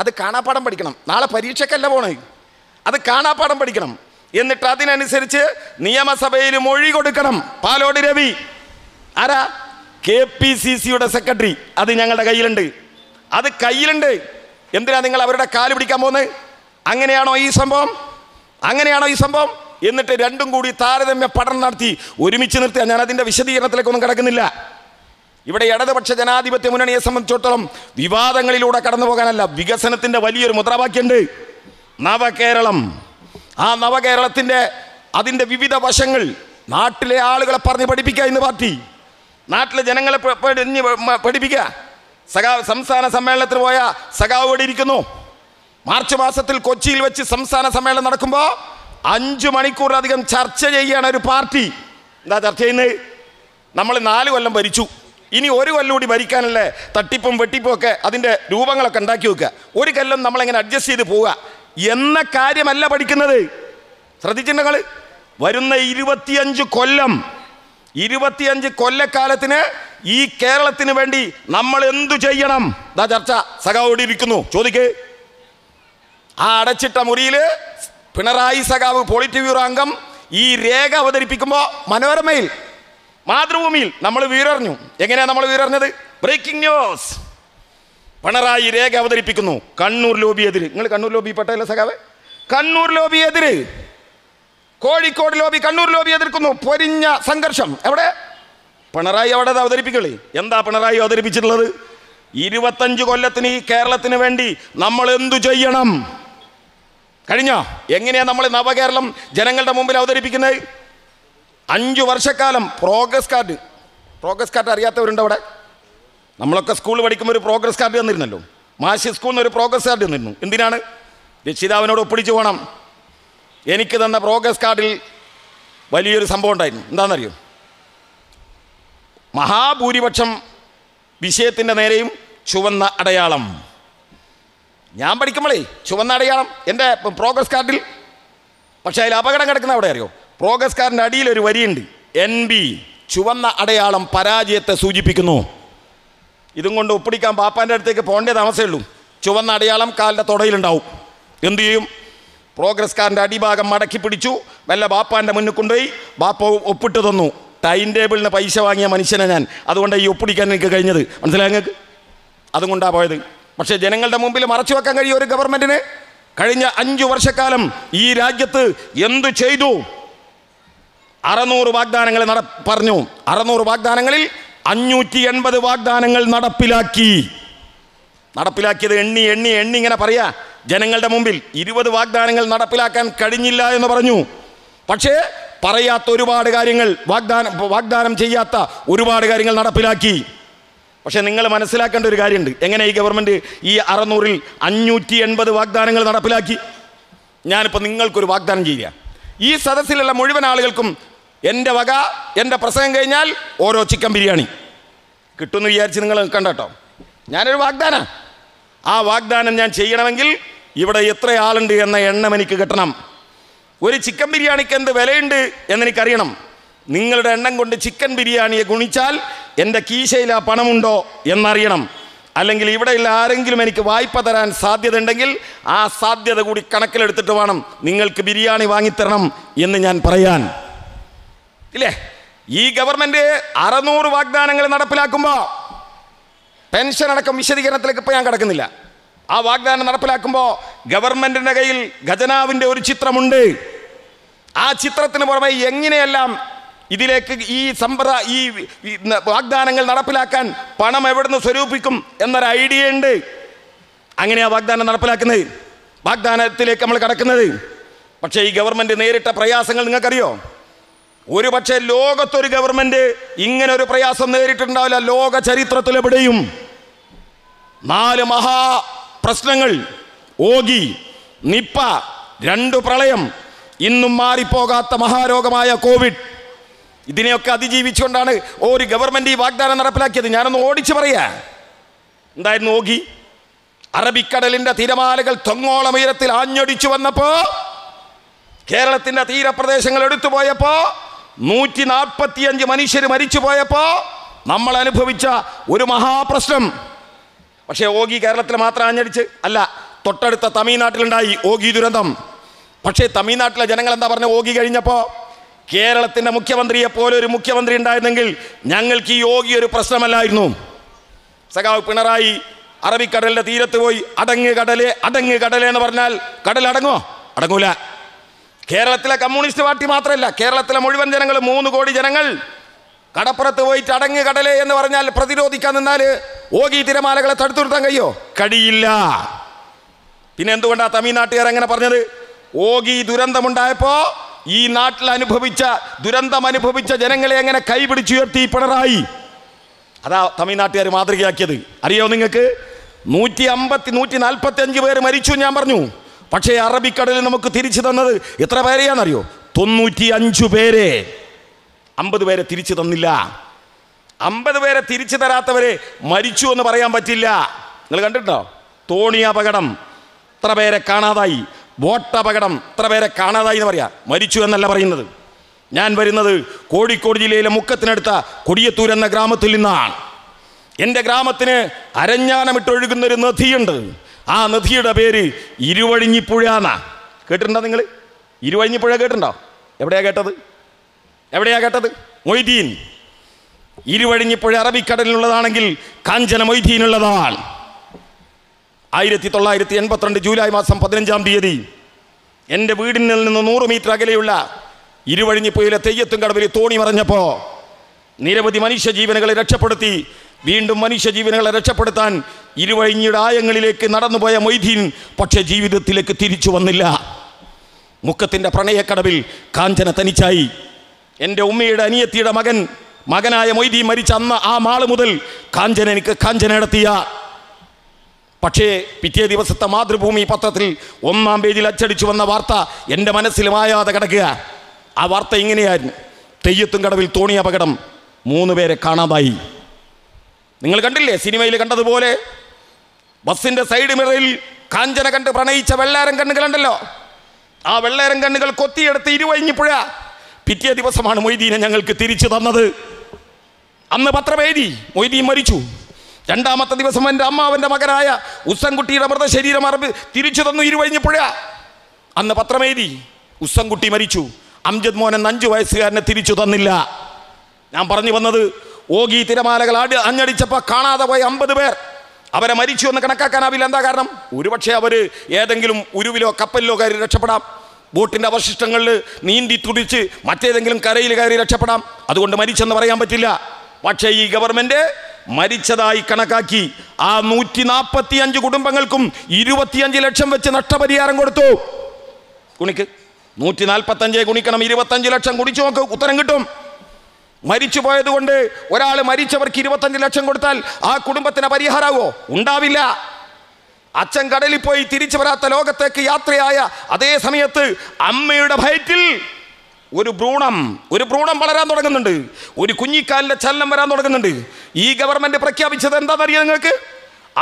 അത് കാണാപ്പാടം പഠിക്കണം നാളെ പരീക്ഷയ്ക്കല്ല പോണേ അത് കാണാപ്പാടം പഠിക്കണം എന്നിട്ട് അതിനനുസരിച്ച് നിയമസഭയിൽ മൊഴി കൊടുക്കണം പാലോട് രവി ആരാ കെ പി സി സിയുടെ സെക്രട്ടറി അത് ഞങ്ങളുടെ കയ്യിലുണ്ട് അത് കയ്യിലുണ്ട് എന്തിനാ നിങ്ങൾ അവരുടെ കാല് പിടിക്കാൻ പോകുന്നത് അങ്ങനെയാണോ ഈ സംഭവം അങ്ങനെയാണോ ഈ സംഭവം എന്നിട്ട് രണ്ടും കൂടി താരതമ്യ പഠനം നടത്തി ഒരുമിച്ച് നിർത്തിയ ഞാൻ അതിൻ്റെ വിശദീകരണത്തിലേക്കൊന്നും കിടക്കുന്നില്ല ഇവിടെ ഇടതുപക്ഷ ജനാധിപത്യ മുന്നണിയെ സംബന്ധിച്ചിടത്തോളം വിവാദങ്ങളിലൂടെ കടന്നു പോകാനല്ല വികസനത്തിൻ്റെ വലിയൊരു മുദ്രാവാക്യമുണ്ട് നവകേരളം ആ നവകേരളത്തിൻ്റെ അതിൻ്റെ വിവിധ വശങ്ങൾ നാട്ടിലെ ആളുകളെ പറഞ്ഞ് പഠിപ്പിക്കുക ഇന്ന് പാർട്ടി നാട്ടിലെ ജനങ്ങളെ പഠിപ്പിക്കുക സഖാവ് സംസ്ഥാന സമ്മേളനത്തിന് പോയ സഖാവ് ഇവിടെ ഇരിക്കുന്നു മാർച്ച് മാസത്തിൽ കൊച്ചിയിൽ വെച്ച് സംസ്ഥാന സമ്മേളനം നടക്കുമ്പോൾ അഞ്ച് മണിക്കൂറിലധികം ചർച്ച ചെയ്യുകയാണ് ഒരു പാർട്ടി എന്താ ചർച്ച ചെയ്യുന്നത് നമ്മൾ നാല് കൊല്ലം ഭരിച്ചു ഇനി ഒരു കൊല്ലം കൂടി ഭരിക്കാനല്ലേ തട്ടിപ്പും വെട്ടിപ്പും ഒക്കെ അതിൻ്റെ രൂപങ്ങളൊക്കെ ഉണ്ടാക്കി വെക്കുക ഒരു കൊല്ലം നമ്മളെങ്ങനെ അഡ്ജസ്റ്റ് ചെയ്ത് പോവുക എന്ന കാര്യമല്ല പഠിക്കുന്നത് ശ്രദ്ധിച്ചിട്ടുണ്ടെങ്കിൽ വരുന്ന ഇരുപത്തിയഞ്ച് കൊല്ലം ഇരുപത്തിയഞ്ച് കൊല്ലക്കാലത്തിന് ഈ കേരളത്തിന് വേണ്ടി നമ്മൾ എന്തു ചെയ്യണം ഇതാ ചർച്ച സഖാവോടി ഇരിക്കുന്നു ചോദിക്കേ ആ അടച്ചിട്ട മുറിയിൽ പിണറായി സഖാവ് പോളിറ്റ് ബ്യൂറോ അംഗം ഈ രേഖ അവതരിപ്പിക്കുമ്പോൾ മനോരമയിൽ മാതൃഭൂമിയിൽ നമ്മൾ വീരറിഞ്ഞു എങ്ങനെയാണ് നമ്മൾ വീരറിഞ്ഞത് ബ്രേക്കിംഗ് ന്യൂസ് പിണറായി രേഖ അവതരിപ്പിക്കുന്നു കണ്ണൂർ ലോബി എതിര് നിങ്ങൾ കണ്ണൂർ ലോബി പെട്ടല്ലേ സഖാവ് കണ്ണൂർ ലോബി എതിര് കോഴിക്കോട് ലോബി കണ്ണൂർ ലോബി എതിർക്കുന്നു പൊരിഞ്ഞ സംഘർഷം എവിടെ പിണറായി അവിടെ അവതരിപ്പിക്കളി എന്താ പിണറായി അവതരിപ്പിച്ചിട്ടുള്ളത് ഇരുപത്തഞ്ച് കൊല്ലത്തിന് ഈ കേരളത്തിന് വേണ്ടി നമ്മൾ എന്തു ചെയ്യണം കഴിഞ്ഞോ എങ്ങനെയാണ് നമ്മൾ നവകേരളം ജനങ്ങളുടെ മുമ്പിൽ അവതരിപ്പിക്കുന്നത് അഞ്ചു വർഷക്കാലം പ്രോഗ്രസ് കാർഡ് പ്രോഗ്രസ് കാർഡ് അറിയാത്തവരുണ്ട് അവിടെ നമ്മളൊക്കെ സ്കൂളിൽ പഠിക്കുമ്പോൾ ഒരു പ്രോഗ്രസ് കാർഡ് തന്നിരുന്നല്ലോ മാഷി സ്കൂളിൽ നിന്ന് ഒരു പ്രോഗ്രസ് കാർഡ് തന്നിരുന്നു എന്തിനാണ് രക്ഷിതാവിനോട് ഒപ്പിടിച്ചു പോകണം എനിക്ക് തന്ന പ്രോഗ്രസ് കാർഡിൽ വലിയൊരു സംഭവം ഉണ്ടായിരുന്നു എന്താണെന്നറിയോ മഹാഭൂരിപക്ഷം വിഷയത്തിൻ്റെ നേരെയും ചുവന്ന അടയാളം ഞാൻ പഠിക്കുമ്പോഴേ ചുവന്ന അടയാളം എൻ്റെ പ്രോഗ്രസ് കാർഡിൽ പക്ഷേ അതിൽ അപകടം കിടക്കുന്ന അവിടെ അറിയോ പ്രോഗ്രസ് കാർഡിൻ്റെ അടിയിൽ ഒരു വരിയുണ്ട് എൻ ബി ചുവന്ന അടയാളം പരാജയത്തെ സൂചിപ്പിക്കുന്നു ഇതും കൊണ്ട് ഒപ്പിടിക്കാൻ പാപ്പാൻ്റെ അടുത്തേക്ക് പോകേണ്ടേ താമസമേ ഉള്ളൂ ചുവന്ന അടയാളം കാലിൻ്റെ തുടയിലുണ്ടാവും എന്തു ചെയ്യും പ്രോഗ്രസ് കാറിൻ്റെ അടിഭാഗം മടക്കി പിടിച്ചു വല്ല ബാപ്പാൻ്റെ മുന്നിൽ കൊണ്ടുപോയി ബാപ്പ ഒപ്പിട്ട് തന്നു ടൈം ടേബിളിന് പൈസ വാങ്ങിയ മനുഷ്യനെ ഞാൻ അതുകൊണ്ടാണ് ഈ ഒപ്പിടിക്കാൻ എനിക്ക് കഴിഞ്ഞത് മനസ്സിലായി നിങ്ങൾക്ക് അതുകൊണ്ടാണ് പോയത് പക്ഷേ ജനങ്ങളുടെ മുമ്പിൽ മറച്ചു വെക്കാൻ കഴിയും ഒരു ഗവൺമെൻറ്റിന് കഴിഞ്ഞ അഞ്ചു വർഷക്കാലം ഈ രാജ്യത്ത് എന്തു ചെയ്തു അറുന്നൂറ് വാഗ്ദാനങ്ങൾ നട പറഞ്ഞു അറുന്നൂറ് വാഗ്ദാനങ്ങളിൽ അഞ്ഞൂറ്റി എൺപത് വാഗ്ദാനങ്ങൾ നടപ്പിലാക്കി നടപ്പിലാക്കിയത് എണ്ണി എണ്ണി എണ്ണി ഇങ്ങനെ പറയാ ജനങ്ങളുടെ മുമ്പിൽ ഇരുപത് വാഗ്ദാനങ്ങൾ നടപ്പിലാക്കാൻ കഴിഞ്ഞില്ല എന്ന് പറഞ്ഞു പക്ഷേ പറയാത്ത ഒരുപാട് കാര്യങ്ങൾ വാഗ്ദാനം വാഗ്ദാനം ചെയ്യാത്ത ഒരുപാട് കാര്യങ്ങൾ നടപ്പിലാക്കി പക്ഷേ നിങ്ങൾ മനസ്സിലാക്കേണ്ട ഒരു കാര്യമുണ്ട് എങ്ങനെ ഈ ഗവൺമെൻറ് ഈ അറുന്നൂറിൽ അഞ്ഞൂറ്റി എൺപത് വാഗ്ദാനങ്ങൾ നടപ്പിലാക്കി ഞാനിപ്പോൾ നിങ്ങൾക്കൊരു വാഗ്ദാനം ചെയ്യുക ഈ സദസ്സിലുള്ള മുഴുവൻ ആളുകൾക്കും എൻ്റെ വക എൻ്റെ പ്രസംഗം കഴിഞ്ഞാൽ ഓരോ ചിക്കൻ ബിരിയാണി കിട്ടുമെന്ന് വിചാരിച്ച് നിങ്ങൾ നിൽക്കണ്ട കേട്ടോ ഞാനൊരു വാഗ്ദാന ആ വാഗ്ദാനം ഞാൻ ചെയ്യണമെങ്കിൽ ഇവിടെ എത്ര ആളുണ്ട് എന്ന എണ്ണം എനിക്ക് കിട്ടണം ഒരു ചിക്കൻ ബിരിയാണിക്ക് എന്ത് വിലയുണ്ട് എന്നെനിക്കറിയണം നിങ്ങളുടെ എണ്ണം കൊണ്ട് ചിക്കൻ ബിരിയാണിയെ ഗുണിച്ചാൽ എൻ്റെ കീശയിൽ ആ പണമുണ്ടോ എന്നറിയണം അല്ലെങ്കിൽ ഇവിടെയുള്ള ആരെങ്കിലും എനിക്ക് വായ്പ തരാൻ സാധ്യത ഉണ്ടെങ്കിൽ ആ സാധ്യത കൂടി കണക്കിലെടുത്തിട്ട് വേണം നിങ്ങൾക്ക് ബിരിയാണി വാങ്ങിത്തരണം എന്ന് ഞാൻ പറയാൻ ഇല്ലേ ഈ ഗവൺമെൻറ് അറുന്നൂറ് വാഗ്ദാനങ്ങൾ നടപ്പിലാക്കുമ്പോൾ പെൻഷൻ അടക്കം വിശദീകരണത്തിലേക്ക് ഇപ്പോൾ ഞാൻ കിടക്കുന്നില്ല ആ വാഗ്ദാനം നടപ്പിലാക്കുമ്പോൾ ഗവൺമെൻറ്റിൻ്റെ കയ്യിൽ ഖജനാവിൻ്റെ ഒരു ചിത്രമുണ്ട് ആ ചിത്രത്തിന് പുറമെ എങ്ങനെയെല്ലാം ഇതിലേക്ക് ഈ സമ്പ്ര ഈ വാഗ്ദാനങ്ങൾ നടപ്പിലാക്കാൻ പണം എവിടുന്ന് സ്വരൂപിക്കും എന്നൊരു ഐഡിയ ഉണ്ട് അങ്ങനെയാണ് വാഗ്ദാനം നടപ്പിലാക്കുന്നത് വാഗ്ദാനത്തിലേക്ക് നമ്മൾ കടക്കുന്നത് പക്ഷേ ഈ ഗവൺമെൻറ് നേരിട്ട പ്രയാസങ്ങൾ നിങ്ങൾക്കറിയോ ഒരു പക്ഷേ ലോകത്തൊരു ഗവൺമെൻറ് ഇങ്ങനെ ഒരു പ്രയാസം നേരിട്ടുണ്ടാവില്ല ലോക ചരിത്രത്തിലെവിടെയും നാല് മഹാ പ്രശ്നങ്ങൾ ഓഗി നിപ്പ രണ്ടു പ്രളയം ഇന്നും മാറിപ്പോകാത്ത മഹാരോഗമായ കോവിഡ് ഇതിനെയൊക്കെ അതിജീവിച്ചുകൊണ്ടാണ് ഒരു ഗവൺമെൻറ് ഈ വാഗ്ദാനം നടപ്പിലാക്കിയത് ഞാനൊന്ന് ഓടിച്ചു പറയാ എന്തായിരുന്നു ഓഗി അറബിക്കടലിൻ്റെ തിരമാലകൾ തൊങ്ങോളം ഉയരത്തിൽ ആഞ്ഞൊടിച്ചു വന്നപ്പോൾ കേരളത്തിൻ്റെ തീരപ്രദേശങ്ങൾ എടുത്തു പോയപ്പോൾ നൂറ്റി നാൽപ്പത്തിയഞ്ച് മനുഷ്യർ മരിച്ചു പോയപ്പോൾ നമ്മൾ അനുഭവിച്ച ഒരു മഹാപ്രശ്നം പക്ഷേ ഓഗി കേരളത്തിൽ മാത്രം ആഞ്ഞടിച്ച് അല്ല തൊട്ടടുത്ത തമിഴ്നാട്ടിലുണ്ടായി ഓഗി ദുരന്തം പക്ഷേ തമിഴ്നാട്ടിലെ ജനങ്ങൾ എന്താ പറഞ്ഞത് ഓഗി കഴിഞ്ഞപ്പോൾ കേരളത്തിൻ്റെ മുഖ്യമന്ത്രിയെ പോലെ ഒരു മുഖ്യമന്ത്രി ഉണ്ടായിരുന്നെങ്കിൽ ഞങ്ങൾക്ക് ഈ യോഗി ഒരു പ്രശ്നമല്ലായിരുന്നു സഖാവ് പിണറായി അറബിക്കടലിൻ്റെ തീരത്ത് പോയി അടങ്ങ് കടലെ അടങ്ങ് കടലെ എന്ന് പറഞ്ഞാൽ കടൽ അടങ്ങോ അടങ്ങൂല കേരളത്തിലെ കമ്മ്യൂണിസ്റ്റ് പാർട്ടി മാത്രമല്ല കേരളത്തിലെ മുഴുവൻ ജനങ്ങൾ മൂന്ന് കോടി ജനങ്ങൾ കടപ്പുറത്ത് പോയിട്ട് അടങ്ങ് കടലെ എന്ന് പറഞ്ഞാൽ പ്രതിരോധിക്കാൻ നിന്നാൽ ഓഗി തിരമാലകളെ തടുത്തു നിർത്താൻ കഴിയോ കഴിയില്ല പിന്നെ എന്തുകൊണ്ടാണ് തമിഴ്നാട്ടുകാർ എങ്ങനെ പറഞ്ഞത് ഓഗി ദുരന്തമുണ്ടായപ്പോൾ ഈ നാട്ടിൽ അനുഭവിച്ച ദുരന്തം അനുഭവിച്ച ജനങ്ങളെ എങ്ങനെ കൈപിടിച്ചുയർത്തി പിണറായി അതാ തമിഴ്നാട്ടുകാർ മാതൃകയാക്കിയത് അറിയോ നിങ്ങൾക്ക് നൂറ്റി അമ്പത്തി നൂറ്റി നാൽപ്പത്തി അഞ്ച് പേര് മരിച്ചു ഞാൻ പറഞ്ഞു പക്ഷേ അറബിക്കടലിൽ നമുക്ക് തിരിച്ചു തന്നത് എത്ര പേരെയാണെന്നറിയോ തൊണ്ണൂറ്റി അഞ്ചു പേരെ അമ്പത് പേരെ തിരിച്ചു തന്നില്ല അമ്പത് പേരെ തിരിച്ചു തരാത്തവരെ മരിച്ചു എന്ന് പറയാൻ പറ്റില്ല നിങ്ങൾ കണ്ടിട്ടോ തോണി അപകടം എത്ര പേരെ കാണാതായി ബോട്ടപകടം ഇത്ര പേരെ കാണാതായി എന്ന് പറയാം മരിച്ചു എന്നല്ല പറയുന്നത് ഞാൻ വരുന്നത് കോഴിക്കോട് ജില്ലയിലെ മുക്കത്തിനടുത്ത കൊടിയത്തൂർ എന്ന ഗ്രാമത്തിൽ നിന്നാണ് എൻ്റെ ഗ്രാമത്തിന് അരഞ്ഞാനമിട്ടൊഴുകുന്ന ഒരു നദിയുണ്ട് ആ നദിയുടെ പേര് ഇരുവഴിഞ്ഞിപ്പുഴ എന്നാ കേട്ടിട്ടുണ്ടോ നിങ്ങൾ ഇരുവഴിഞ്ഞിപ്പുഴ കേട്ടിട്ടുണ്ടോ എവിടെയാ കേട്ടത് എവിടെയാ കേട്ടത് മൊയ്തീൻ ഇരുവഴിഞ്ഞിപ്പുഴ അറബിക്കടലിലുള്ളതാണെങ്കിൽ കാഞ്ചന മൊയ്തീനുള്ളതാണ് ആയിരത്തി തൊള്ളായിരത്തി എൺപത്തിരണ്ട് ജൂലൈ മാസം പതിനഞ്ചാം തീയതി എൻ്റെ വീടിനിൽ നിന്ന് നൂറ് മീറ്റർ അകലെയുള്ള ഇരുവഴിഞ്ഞിപ്പുയിലെ തെയ്യത്തും കടവിൽ തോണി മറഞ്ഞപ്പോൾ നിരവധി മനുഷ്യജീവനുകളെ രക്ഷപ്പെടുത്തി വീണ്ടും മനുഷ്യജീവനുകളെ രക്ഷപ്പെടുത്താൻ ഇരുവഴിഞ്ഞിയുടെ ആയങ്ങളിലേക്ക് നടന്നുപോയ മൊയ്തീൻ പക്ഷേ ജീവിതത്തിലേക്ക് തിരിച്ചു വന്നില്ല മുക്കത്തിൻ്റെ പ്രണയക്കടവിൽ കാഞ്ചന തനിച്ചായി എൻ്റെ ഉമ്മയുടെ അനിയത്തിയുടെ മകൻ മകനായ മൊയ്തീൻ മരിച്ച അന്ന് ആ മാള് മുതൽ കാഞ്ചന എനിക്ക് കാഞ്ചന നടത്തിയ പക്ഷേ പിറ്റേ ദിവസത്തെ മാതൃഭൂമി പത്രത്തിൽ ഒന്നാം പേജിൽ അച്ചടിച്ചു വന്ന വാർത്ത എൻ്റെ മനസ്സിൽ മായാതെ കിടക്കുക ആ വാർത്ത ഇങ്ങനെയായിരുന്നു തെയ്യത്തും കടവിൽ തോണി അപകടം മൂന്ന് പേരെ കാണാതായി നിങ്ങൾ കണ്ടില്ലേ സിനിമയിൽ കണ്ടതുപോലെ ബസ്സിൻ്റെ സൈഡ് മിറയിൽ കാഞ്ചന കണ്ട് പ്രണയിച്ച വെള്ളാരം കണ്ണുകളുണ്ടല്ലോ ആ വെള്ളാരം കണ്ണുകൾ കൊത്തിയെടുത്ത് ഇരുവഴിഞ്ഞിപ്പുഴ പിറ്റേ ദിവസമാണ് മൊയ്തീനെ ഞങ്ങൾക്ക് തിരിച്ചു തന്നത് അന്ന് പത്രമേരി മൊയ്തീൻ മരിച്ചു രണ്ടാമത്തെ ദിവസം എൻ്റെ അമ്മ അവൻ്റെ മകനായ ഉസ്സൻകുട്ടിയുടെ മൃതശരീരം അറബ് തിരിച്ചു തന്നു ഇരുവഴിഞ്ഞപ്പോഴ അന്ന് പത്രമെഴുതി ഉസ്സൻകുട്ടി മരിച്ചു അംജദ് മോൻ എന്ന അഞ്ചു വയസ്സുകാരനെ തിരിച്ചു തന്നില്ല ഞാൻ പറഞ്ഞു വന്നത് ഓഗി തിരമാലകൾ ആടി അഞ്ഞടിച്ചപ്പോൾ കാണാതെ പോയ അമ്പത് പേർ അവരെ മരിച്ചു എന്ന് കണക്കാക്കാനാവില്ല എന്താ കാരണം ഒരുപക്ഷെ അവർ ഏതെങ്കിലും ഉരുവിലോ കപ്പലിലോ കയറി രക്ഷപ്പെടാം ബോട്ടിൻ്റെ അവശിഷ്ടങ്ങളിൽ നീന്തി തുടിച്ച് മറ്റേതെങ്കിലും കരയിൽ കയറി രക്ഷപ്പെടാം അതുകൊണ്ട് മരിച്ചെന്ന് പറയാൻ പറ്റില്ല പക്ഷേ ഈ ഗവൺമെൻറ് മരിച്ചതായി കണക്കാക്കി ആ നൂറ്റി നാൽപ്പത്തി അഞ്ച് കുടുംബങ്ങൾക്കും ഇരുപത്തിയഞ്ച് ലക്ഷം വെച്ച് നഷ്ടപരിഹാരം കൊടുത്തു കുണിക്ക് നൂറ്റി നാൽപ്പത്തഞ്ചേ ഗുണിക്കണം ഇരുപത്തഞ്ച് ലക്ഷം കുടിച്ചു നോക്ക് ഉത്തരം കിട്ടും മരിച്ചു പോയതുകൊണ്ട് ഒരാൾ മരിച്ചവർക്ക് ഇരുപത്തഞ്ച് ലക്ഷം കൊടുത്താൽ ആ കുടുംബത്തിന് പരിഹാരമാവോ ഉണ്ടാവില്ല അച്ഛൻ കടലിൽ പോയി തിരിച്ചു വരാത്ത ലോകത്തേക്ക് യാത്രയായ അതേ സമയത്ത് അമ്മയുടെ ഭയത്തിൽ ഒരു ഭ്രൂണം ഒരു ഭ്രൂണം വളരാൻ തുടങ്ങുന്നുണ്ട് ഒരു കുഞ്ഞിക്കാലിൻ്റെ ചലനം വരാൻ തുടങ്ങുന്നുണ്ട് ഈ ഗവൺമെൻറ് പ്രഖ്യാപിച്ചത് എന്താണെന്നറിയാം നിങ്ങൾക്ക്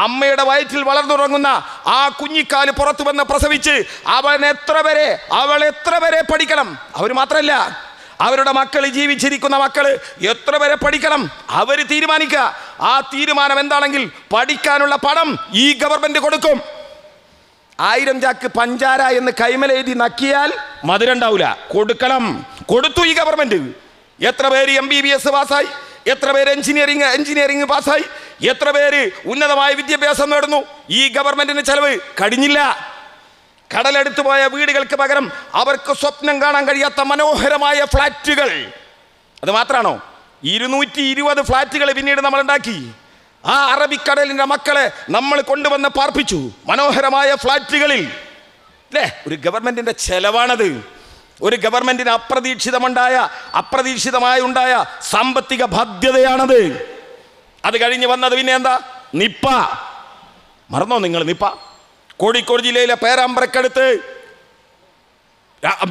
അമ്മയുടെ വയറ്റിൽ വളർന്നു തുടങ്ങുന്ന ആ കുഞ്ഞിക്കാല് പുറത്തു വന്ന് പ്രസവിച്ച് അവൻ എത്ര വരെ അവൾ എത്ര വരെ പഠിക്കണം അവർ മാത്രമല്ല അവരുടെ മക്കൾ ജീവിച്ചിരിക്കുന്ന മക്കൾ എത്ര വരെ പഠിക്കണം അവർ തീരുമാനിക്കുക ആ തീരുമാനം എന്താണെങ്കിൽ പഠിക്കാനുള്ള പണം ഈ ഗവൺമെൻറ് കൊടുക്കും ആയിരം ചാക്ക് പഞ്ചാര എന്ന് കൈമലെഴുതി നക്കിയാൽ മധുരം ഉണ്ടാവില്ല കൊടുക്കണം കൊടുത്തു ഈ ഗവൺമെന്റ് എത്ര പേര് എം ബി ബി എസ് പാസ്സായി എത്ര പേര് എഞ്ചിനീയറിംഗ് എഞ്ചിനീയറിംഗ് പാസ്സായി എത്ര പേര് ഉന്നതമായ വിദ്യാഭ്യാസം നേടുന്നു ഈ ഗവൺമെന്റിന് ചെലവ് കഴിഞ്ഞില്ല കടലെടുത്തു പോയ വീടുകൾക്ക് പകരം അവർക്ക് സ്വപ്നം കാണാൻ കഴിയാത്ത മനോഹരമായ ഫ്ലാറ്റുകൾ അത് മാത്രമാണോ ഇരുന്നൂറ്റി ഇരുപത് ഫ്ലാറ്റുകൾ പിന്നീട് നമ്മൾ ഉണ്ടാക്കി ആ അറബിക്കടലിൻ്റെ മക്കളെ നമ്മൾ കൊണ്ടുവന്ന് പാർപ്പിച്ചു മനോഹരമായ ഫ്ലാറ്റുകളിൽ അല്ലേ ഒരു ഗവൺമെൻറ്റിൻ്റെ ചെലവാണത് ഒരു ഗവൺമെൻറ്റിന് അപ്രതീക്ഷിതമുണ്ടായ അപ്രതീക്ഷിതമായി ഉണ്ടായ സാമ്പത്തിക ബാധ്യതയാണത് അത് കഴിഞ്ഞ് വന്നത് പിന്നെ എന്താ നിപ്പ മറന്നോ നിങ്ങൾ നിപ്പ കോഴിക്കോട് ജില്ലയിലെ പേരാമ്പ്രക്കടുത്ത്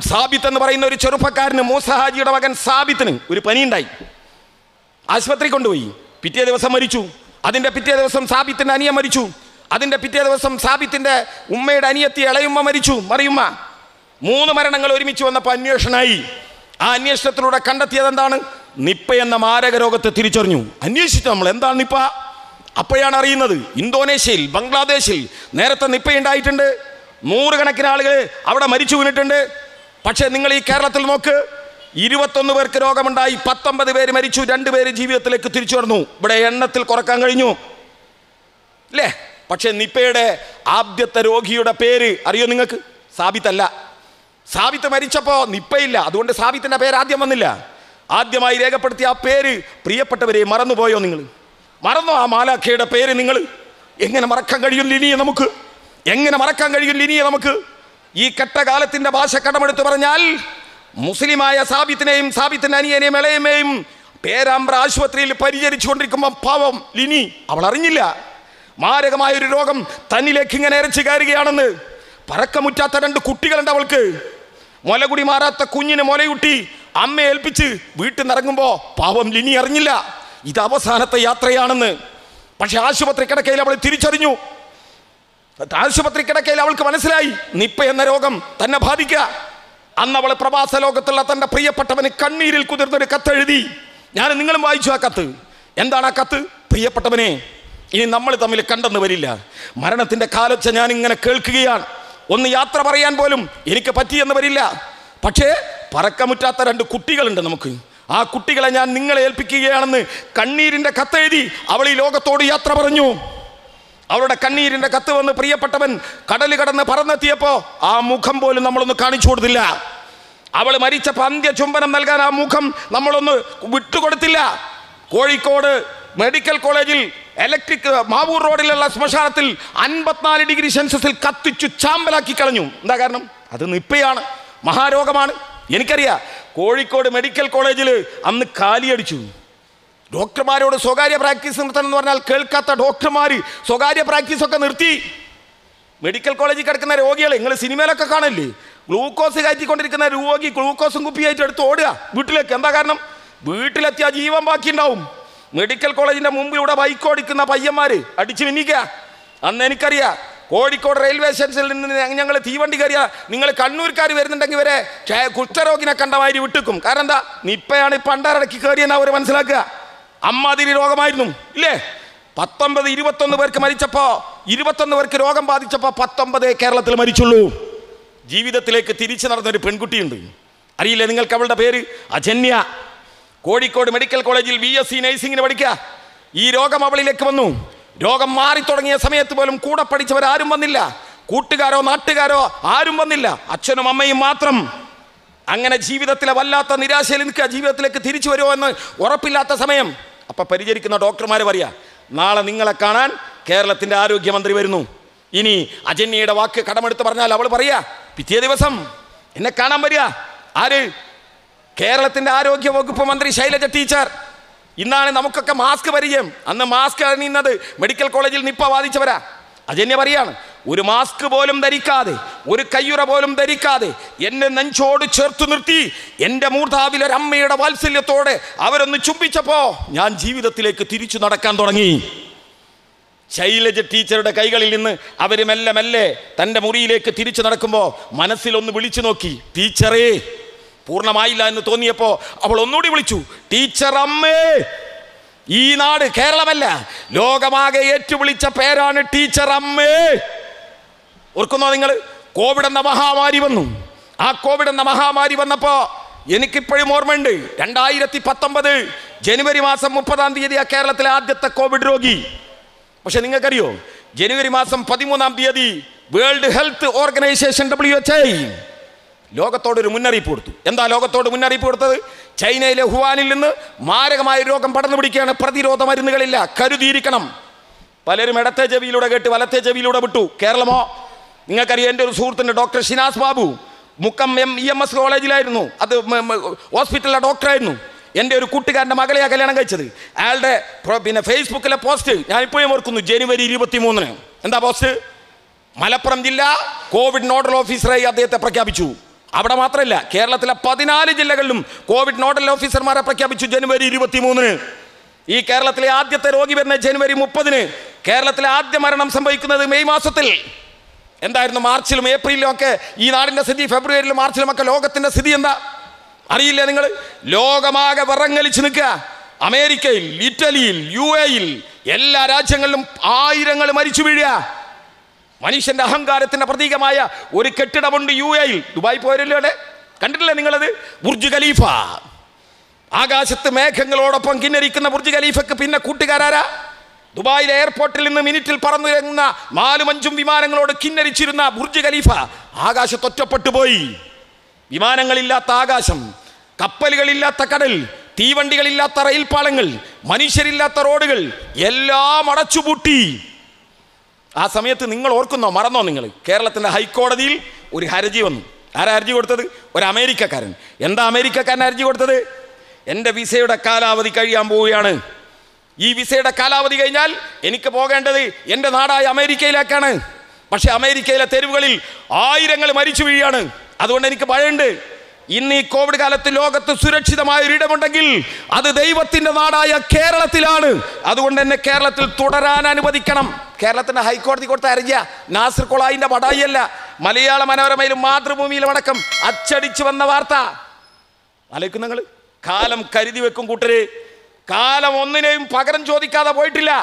സാബിത്ത് എന്ന് പറയുന്ന ഒരു ചെറുപ്പക്കാരന് മൂസഹാജിയുടെ മകൻ സാബിത്തിന് ഒരു പനിയുണ്ടായി ആശുപത്രി കൊണ്ടുപോയി പിറ്റേ ദിവസം മരിച്ചു അതിൻ്റെ പിറ്റേ ദിവസം സാബിത്തിൻ്റെ അനിയ മരിച്ചു അതിൻ്റെ പിറ്റേ ദിവസം സാബിത്തിൻ്റെ ഉമ്മയുടെ അനിയത്തി ഇളയുമ്മ മരിച്ചു മറിയുമ്മ മൂന്ന് മരണങ്ങൾ ഒരുമിച്ച് വന്നപ്പോൾ അന്വേഷണമായി ആ അന്വേഷണത്തിലൂടെ കണ്ടെത്തിയത് എന്താണ് നിപ്പ എന്ന മാരക രോഗത്തെ തിരിച്ചറിഞ്ഞു അന്വേഷിച്ചു നമ്മൾ എന്താണ് നിപ്പ അപ്പോഴാണ് അറിയുന്നത് ഇന്തോനേഷ്യയിൽ ബംഗ്ലാദേശിൽ നേരത്തെ നിപ്പയുണ്ടായിട്ടുണ്ട് നൂറുകണക്കിന് ആളുകൾ അവിടെ മരിച്ചു വീണിട്ടുണ്ട് പക്ഷേ നിങ്ങൾ ഈ കേരളത്തിൽ നോക്ക് ഇരുപത്തൊന്ന് പേർക്ക് രോഗമുണ്ടായി പത്തൊമ്പത് പേര് മരിച്ചു രണ്ട് ജീവിതത്തിലേക്ക് തിരിച്ചു വന്നു ഇവിടെ എണ്ണത്തിൽ കുറക്കാൻ കഴിഞ്ഞു അല്ലേ പക്ഷേ നിപ്പയുടെ ആദ്യത്തെ രോഗിയുടെ പേര് അറിയോ നിങ്ങൾക്ക് സാബിത്തല്ല സാബിത്ത് മരിച്ചപ്പോൾ നിപ്പയില്ല അതുകൊണ്ട് സാബിത്തിൻ്റെ പേര് ആദ്യം വന്നില്ല ആദ്യമായി രേഖപ്പെടുത്തിയ ആ പേര് പ്രിയപ്പെട്ടവരെ മറന്നുപോയോ നിങ്ങൾ മറന്നോ ആ മാലാഖയുടെ പേര് നിങ്ങൾ എങ്ങനെ മറക്കാൻ കഴിയും ലിനിയെ നമുക്ക് എങ്ങനെ മറക്കാൻ കഴിയും ലിനിയെ നമുക്ക് ഈ കെട്ടകാലത്തിൻ്റെ ഭാഷ കടമെടുത്ത് പറഞ്ഞാൽ മുസ്ലിമായ സാബിത്തിനെയും സാബിത്തിൻ്റെ അനിയനെയും ഇളയമ്മയും പേരാമ്പ്ര ആശുപത്രിയിൽ പരിചരിച്ചുകൊണ്ടിരിക്കുമ്പോൾ പാവം ലിനി അവൾ അറിഞ്ഞില്ല മാരകമായ ഒരു രോഗം തന്നിലേക്ക് ഇങ്ങനെ ഇരച്ചു കയറുകയാണെന്ന് പറക്കമുറ്റാത്ത രണ്ട് കുട്ടികളുണ്ട് അവൾക്ക് മുലകുടി മാറാത്ത കുഞ്ഞിന് മുലയൂട്ടി അമ്മ ഏൽപ്പിച്ച് വീട്ടിൽ നിന്നിറങ്ങുമ്പോൾ പാവം ലിനി അറിഞ്ഞില്ല ഇത് അവസാനത്തെ യാത്രയാണെന്ന് പക്ഷെ ആശുപത്രി കിടക്കയിൽ അവൾ തിരിച്ചറിഞ്ഞു ആശുപത്രി കിടക്കയിൽ അവൾക്ക് മനസ്സിലായി നിപ്പ എന്ന രോഗം തന്നെ ബാധിക്കുക അന്ന് അവളെ പ്രവാസ ലോകത്തുള്ള തൻ്റെ പ്രിയപ്പെട്ടവന് കണ്ണീരിൽ കുതിർന്നൊരു എഴുതി ഞാൻ നിങ്ങളും വായിച്ചു ആ കത്ത് എന്താണ് ആ കത്ത് പ്രിയപ്പെട്ടവനെ ഇനി നമ്മൾ തമ്മിൽ കണ്ടെന്ന് വരില്ല മരണത്തിൻ്റെ കാലത്ത് ഞാൻ ഇങ്ങനെ കേൾക്കുകയാണ് ഒന്ന് യാത്ര പറയാൻ പോലും എനിക്ക് പറ്റിയെന്ന് വരില്ല പക്ഷേ പറക്കമുറ്റാത്ത രണ്ട് കുട്ടികളുണ്ട് നമുക്ക് ആ കുട്ടികളെ ഞാൻ നിങ്ങളെ ഏൽപ്പിക്കുകയാണെന്ന് കണ്ണീരിൻ്റെ കത്തെഴുതി അവൾ ഈ ലോകത്തോട് യാത്ര പറഞ്ഞു അവളുടെ കണ്ണീരിൻ്റെ കത്ത് വന്ന് പ്രിയപ്പെട്ടവൻ കടൽ കടന്ന് പറന്നെത്തിയപ്പോൾ ആ മുഖം പോലും നമ്മളൊന്ന് കാണിച്ചു കൊടുത്തില്ല അവൾ മരിച്ചപ്പോൾ അന്ത്യ ചുംബനം നൽകാൻ ആ മുഖം നമ്മളൊന്ന് വിട്ടുകൊടുത്തില്ല കോഴിക്കോട് മെഡിക്കൽ കോളേജിൽ ഇലക്ട്രിക് മാവൂർ റോഡിലുള്ള ശ്മശാനത്തിൽ അൻപത്തിനാല് ഡിഗ്രി സെൻസസിൽ കത്തിച്ചു ചാമ്പലാക്കി കളഞ്ഞു എന്താ കാരണം അത് നിപ്പയാണ് മഹാരോഗമാണ് എനിക്കറിയാം കോഴിക്കോട് മെഡിക്കൽ കോളേജിൽ അന്ന് കാലിയടിച്ചു ഡോക്ടർമാരോട് സ്വകാര്യ പ്രാക്ടീസ് നിർത്തണം എന്ന് പറഞ്ഞാൽ കേൾക്കാത്ത ഡോക്ടർമാർ സ്വകാര്യ പ്രാക്ടീസൊക്കെ നിർത്തി മെഡിക്കൽ കോളേജിൽ കിടക്കുന്ന രോഗികളെ നിങ്ങൾ സിനിമയിലൊക്കെ കാണില്ലേ ഗ്ലൂക്കോസ് കയറ്റിക്കൊണ്ടിരിക്കുന്ന രോഗി ഗ്ലൂക്കോസും കുപ്പിയായിട്ട് എടുത്ത് ഓടുക വീട്ടിലേക്ക് എന്താ കാരണം വീട്ടിലെത്തിയാൽ ജീവൻ ബാക്കിയുണ്ടാവും മെഡിക്കൽ കോളേജിന്റെ മുമ്പ് ഇവിടെ ബൈക്ക് ഓടിക്കുന്ന പയ്യന്മാര് അടിച്ചു മിന്നിക്ക അന്ന് എനിക്കറിയാം കോഴിക്കോട് റെയിൽവേ സ്റ്റേഷനിൽ നിന്ന് ഞങ്ങൾ തീവണ്ടി കയറിയ നിങ്ങൾ കണ്ണൂർക്കാർ വരുന്നുണ്ടെങ്കിൽ വരെ കുഷ്ഠരോഗിനെ കണ്ടമാതിരി വിട്ടുക്കും കാരണം എന്താ നിപ്പയാണ് പണ്ടാരടക്കി കയറിയെന്ന് അവർ മനസ്സിലാക്കുക അമ്മാതിരി രോഗമായിരുന്നു ഇല്ലേ പത്തൊമ്പത് ഇരുപത്തൊന്ന് പേർക്ക് മരിച്ചപ്പോൾ ഇരുപത്തൊന്ന് പേർക്ക് രോഗം ബാധിച്ചപ്പോൾ പത്തൊമ്പതേ കേരളത്തിൽ മരിച്ചുള്ളൂ ജീവിതത്തിലേക്ക് തിരിച്ചു നടന്നൊരു പെൺകുട്ടിയുണ്ട് അറിയില്ലേ നിങ്ങൾക്ക് അവളുടെ പേര് അജന്യ കോഴിക്കോട് മെഡിക്കൽ കോളേജിൽ ബി എസ് സി നഴ്സിംഗിന് പഠിക്കുക ഈ രോഗം അവളിലേക്ക് വന്നു രോഗം മാറി തുടങ്ങിയ സമയത്ത് പോലും കൂടെ പഠിച്ചവരാരും വന്നില്ല കൂട്ടുകാരോ നാട്ടുകാരോ ആരും വന്നില്ല അച്ഛനും അമ്മയും മാത്രം അങ്ങനെ ജീവിതത്തിലെ വല്ലാത്ത നിരാശയിൽ നിൽക്കുക ജീവിതത്തിലേക്ക് തിരിച്ചു വരുമോ എന്ന് ഉറപ്പില്ലാത്ത സമയം അപ്പൊ പരിചരിക്കുന്ന ഡോക്ടർമാര് പറയാ നാളെ നിങ്ങളെ കാണാൻ കേരളത്തിന്റെ ആരോഗ്യമന്ത്രി വരുന്നു ഇനി അജന്യയുടെ വാക്ക് കടമെടുത്ത് പറഞ്ഞാൽ അവൾ പറയാ പിറ്റേ ദിവസം എന്നെ കാണാൻ വരിക ആര് കേരളത്തിൻ്റെ ആരോഗ്യ വകുപ്പ് മന്ത്രി ശൈലജ ടീച്ചർ ഇന്നാണ് നമുക്കൊക്കെ മാസ്ക് പരിചയം അന്ന് മാസ്ക് അണിയുന്നത് മെഡിക്കൽ കോളേജിൽ നിപ്പ ബാധിച്ചവരാ അജന്യ പറയാണ് ഒരു മാസ്ക് പോലും ധരിക്കാതെ ഒരു കയ്യുറ പോലും ധരിക്കാതെ എന്നെ നെഞ്ചോട് ചേർത്തു നിർത്തി എൻ്റെ മൂർധാവിലൊരമ്മയുടെ വാത്സല്യത്തോടെ അവരൊന്ന് ചുംബിച്ചപ്പോൾ ഞാൻ ജീവിതത്തിലേക്ക് തിരിച്ചു നടക്കാൻ തുടങ്ങി ശൈലജ ടീച്ചറുടെ കൈകളിൽ നിന്ന് അവർ മെല്ലെ മെല്ലെ തൻ്റെ മുറിയിലേക്ക് തിരിച്ചു നടക്കുമ്പോൾ മനസ്സിലൊന്ന് വിളിച്ചു നോക്കി ടീച്ചറേ പൂർണ്ണമായില്ല എന്ന് തോന്നിയപ്പോൾ അവൾ ഒന്നുകൂടി വിളിച്ചു ടീച്ചർ അമ്മേ ഈ നാട് കേരളമല്ല ലോകമാകെ ഏറ്റുവിളിച്ച പേരാണ് ടീച്ചർ അമ്മേ ഓർക്കുന്നോ നിങ്ങൾ കോവിഡ് എന്ന മഹാമാരി വന്നു ആ കോവിഡ് എന്ന മഹാമാരി വന്നപ്പോൾ എനിക്കിപ്പോഴും ഓർമ്മയുണ്ട് രണ്ടായിരത്തി പത്തൊമ്പത് ജനുവരി മാസം മുപ്പതാം തീയതി ആ കേരളത്തിലെ ആദ്യത്തെ കോവിഡ് രോഗി പക്ഷെ നിങ്ങൾക്കറിയോ ജനുവരി മാസം പതിമൂന്നാം തീയതി world health organisation W H I ലോകത്തോടൊരു മുന്നറിയിപ്പ് കൊടുത്തു എന്താ ലോകത്തോട് മുന്നറിയിപ്പ് കൊടുത്തത് ചൈനയിലെ ഹുവാനിൽ നിന്ന് മാരകമായ രോഗം പടർന്നു പിടിക്കുകയാണ് പ്രതിരോധ മരുന്നുകളില്ല കരുതിയിരിക്കണം പലരും ഇടത്തെ ചെവിയിലൂടെ കേട്ട് വലത്തെ ചെവിയിലൂടെ വിട്ടു കേരളമോ നിങ്ങൾക്കറിയാം എൻ്റെ ഒരു സുഹൃത്തിൻ്റെ doctor Shinas Babu Mukkam M E M S കോളേജിലായിരുന്നു അത് ഹോസ്പിറ്റലിലെ ഡോക്ടറായിരുന്നു എൻ്റെ ഒരു കൂട്ടുകാരൻ്റെ മകളെയാണ് കല്യാണം കഴിച്ചത് അയാളുടെ പിന്നെ ഫേസ്ബുക്കിലെ പോസ്റ്റ് ഞാൻ ഇപ്പോഴും ഓർക്കുന്നു ജനുവരി ഇരുപത്തി മൂന്നിന് എന്താ പോസ്റ്റ് മലപ്പുറം ജില്ല കോവിഡ് നോഡൽ ഓഫീസറായി അദ്ദേഹത്തെ പ്രഖ്യാപിച്ചു അവിടെ മാത്രമല്ല കേരളത്തിലെ പതിനാല് ജില്ലകളിലും കോവിഡ് നോഡൽ ഓഫീസർമാരെ പ്രഖ്യാപിച്ചു ജനുവരി മൂന്നിന് ഈ കേരളത്തിലെ ആദ്യത്തെ രോഗി വരുന്ന ജനുവരി മുപ്പതിന് കേരളത്തിലെ ആദ്യ മരണം സംഭവിക്കുന്നത് മെയ് മാസത്തിൽ എന്തായിരുന്നു മാർച്ചിലും ഏപ്രിലും ഒക്കെ ഈ നാടിൻ്റെ സ്ഥിതി ഫെബ്രുവരിയിലും മാർച്ചിലും ഒക്കെ ലോകത്തിൻ്റെ സ്ഥിതി എന്താ അറിയില്ല നിങ്ങൾ ലോകമാകെ വിറങ്ങലിച്ച് നിൽക്കുക അമേരിക്കയിൽ ഇറ്റലിയിൽ യു എയിൽ എല്ലാ രാജ്യങ്ങളിലും ആയിരങ്ങൾ മരിച്ചു വീഴുക മനുഷ്യന്റെ അഹങ്കാരത്തിന്റെ പ്രതീകമായ ഒരു കെട്ടിടമുണ്ട് യു എയിൽ ദുബായി പോയല്ലോ അവിടെ കണ്ടിട്ടില്ലേ നിങ്ങളത് ബുർജ് ഖലീഫ ആകാശത്ത് മേഘങ്ങളോടൊപ്പം കിന്നരിക്കുന്ന ബുർജ് ഖലീഫക്ക് പിന്നെ കൂട്ടുകാരാരാ ദുബായിലെ എയർപോർട്ടിൽ നിന്ന് മിനിറ്റിൽ പറന്നിറങ്ങുന്ന നാലും അഞ്ചും വിമാനങ്ങളോട് കിന്നരിച്ചിരുന്ന ബുർജ് ഖലീഫ ആകാശത്തൊറ്റപ്പെട്ടു പോയി വിമാനങ്ങളില്ലാത്ത ആകാശം കപ്പലുകളില്ലാത്ത കടൽ തീവണ്ടികളില്ലാത്ത റെയിൽപാളങ്ങൾ മനുഷ്യരില്ലാത്ത റോഡുകൾ എല്ലാം അടച്ചുപൂട്ടി ആ സമയത്ത് നിങ്ങൾ ഓർക്കുന്നോ മറന്നോ നിങ്ങൾ കേരളത്തിൻ്റെ ഹൈക്കോടതിയിൽ ഒരു ഹർജി വന്നു ആരാ ഹർജി കൊടുത്തത് ഒരു അമേരിക്കക്കാരൻ എന്താ അമേരിക്കക്കാരൻ ഹർജി കൊടുത്തത് എൻ്റെ വിസയുടെ കാലാവധി കഴിയാൻ പോവുകയാണ് ഈ വിസയുടെ കാലാവധി കഴിഞ്ഞാൽ എനിക്ക് പോകേണ്ടത് എൻ്റെ നാടായ അമേരിക്കയിലേക്കാണ് പക്ഷേ അമേരിക്കയിലെ തെരുവുകളിൽ ആയിരങ്ങൾ മരിച്ചു വീഴാണ് അതുകൊണ്ട് എനിക്ക് ഭയമുണ്ട് ഇന്ന് ഈ കോവിഡ് കാലത്ത് ലോകത്ത് സുരക്ഷിതമായ ഒരിടമുണ്ടെങ്കിൽ അത് ദൈവത്തിന്റെ നാടായ കേരളത്തിലാണ് അതുകൊണ്ട് തന്നെ കേരളത്തിൽ തുടരാൻ അനുവദിക്കണം കേരളത്തിന്റെ ഹൈക്കോടതി കൊടുത്ത അരഞ്ഞ നാസർ കൊളായിന്റെ വടായിയല്ല മലയാള മനോരമയിലും മാതൃഭൂമിയിലും അടക്കം അച്ചടിച്ചു വന്ന വാർത്ത ആലോചിക്കും നിങ്ങൾ കാലം കരുതി വെക്കും കൂട്ടര് കാലം ഒന്നിനെയും പകരം ചോദിക്കാതെ പോയിട്ടില്ല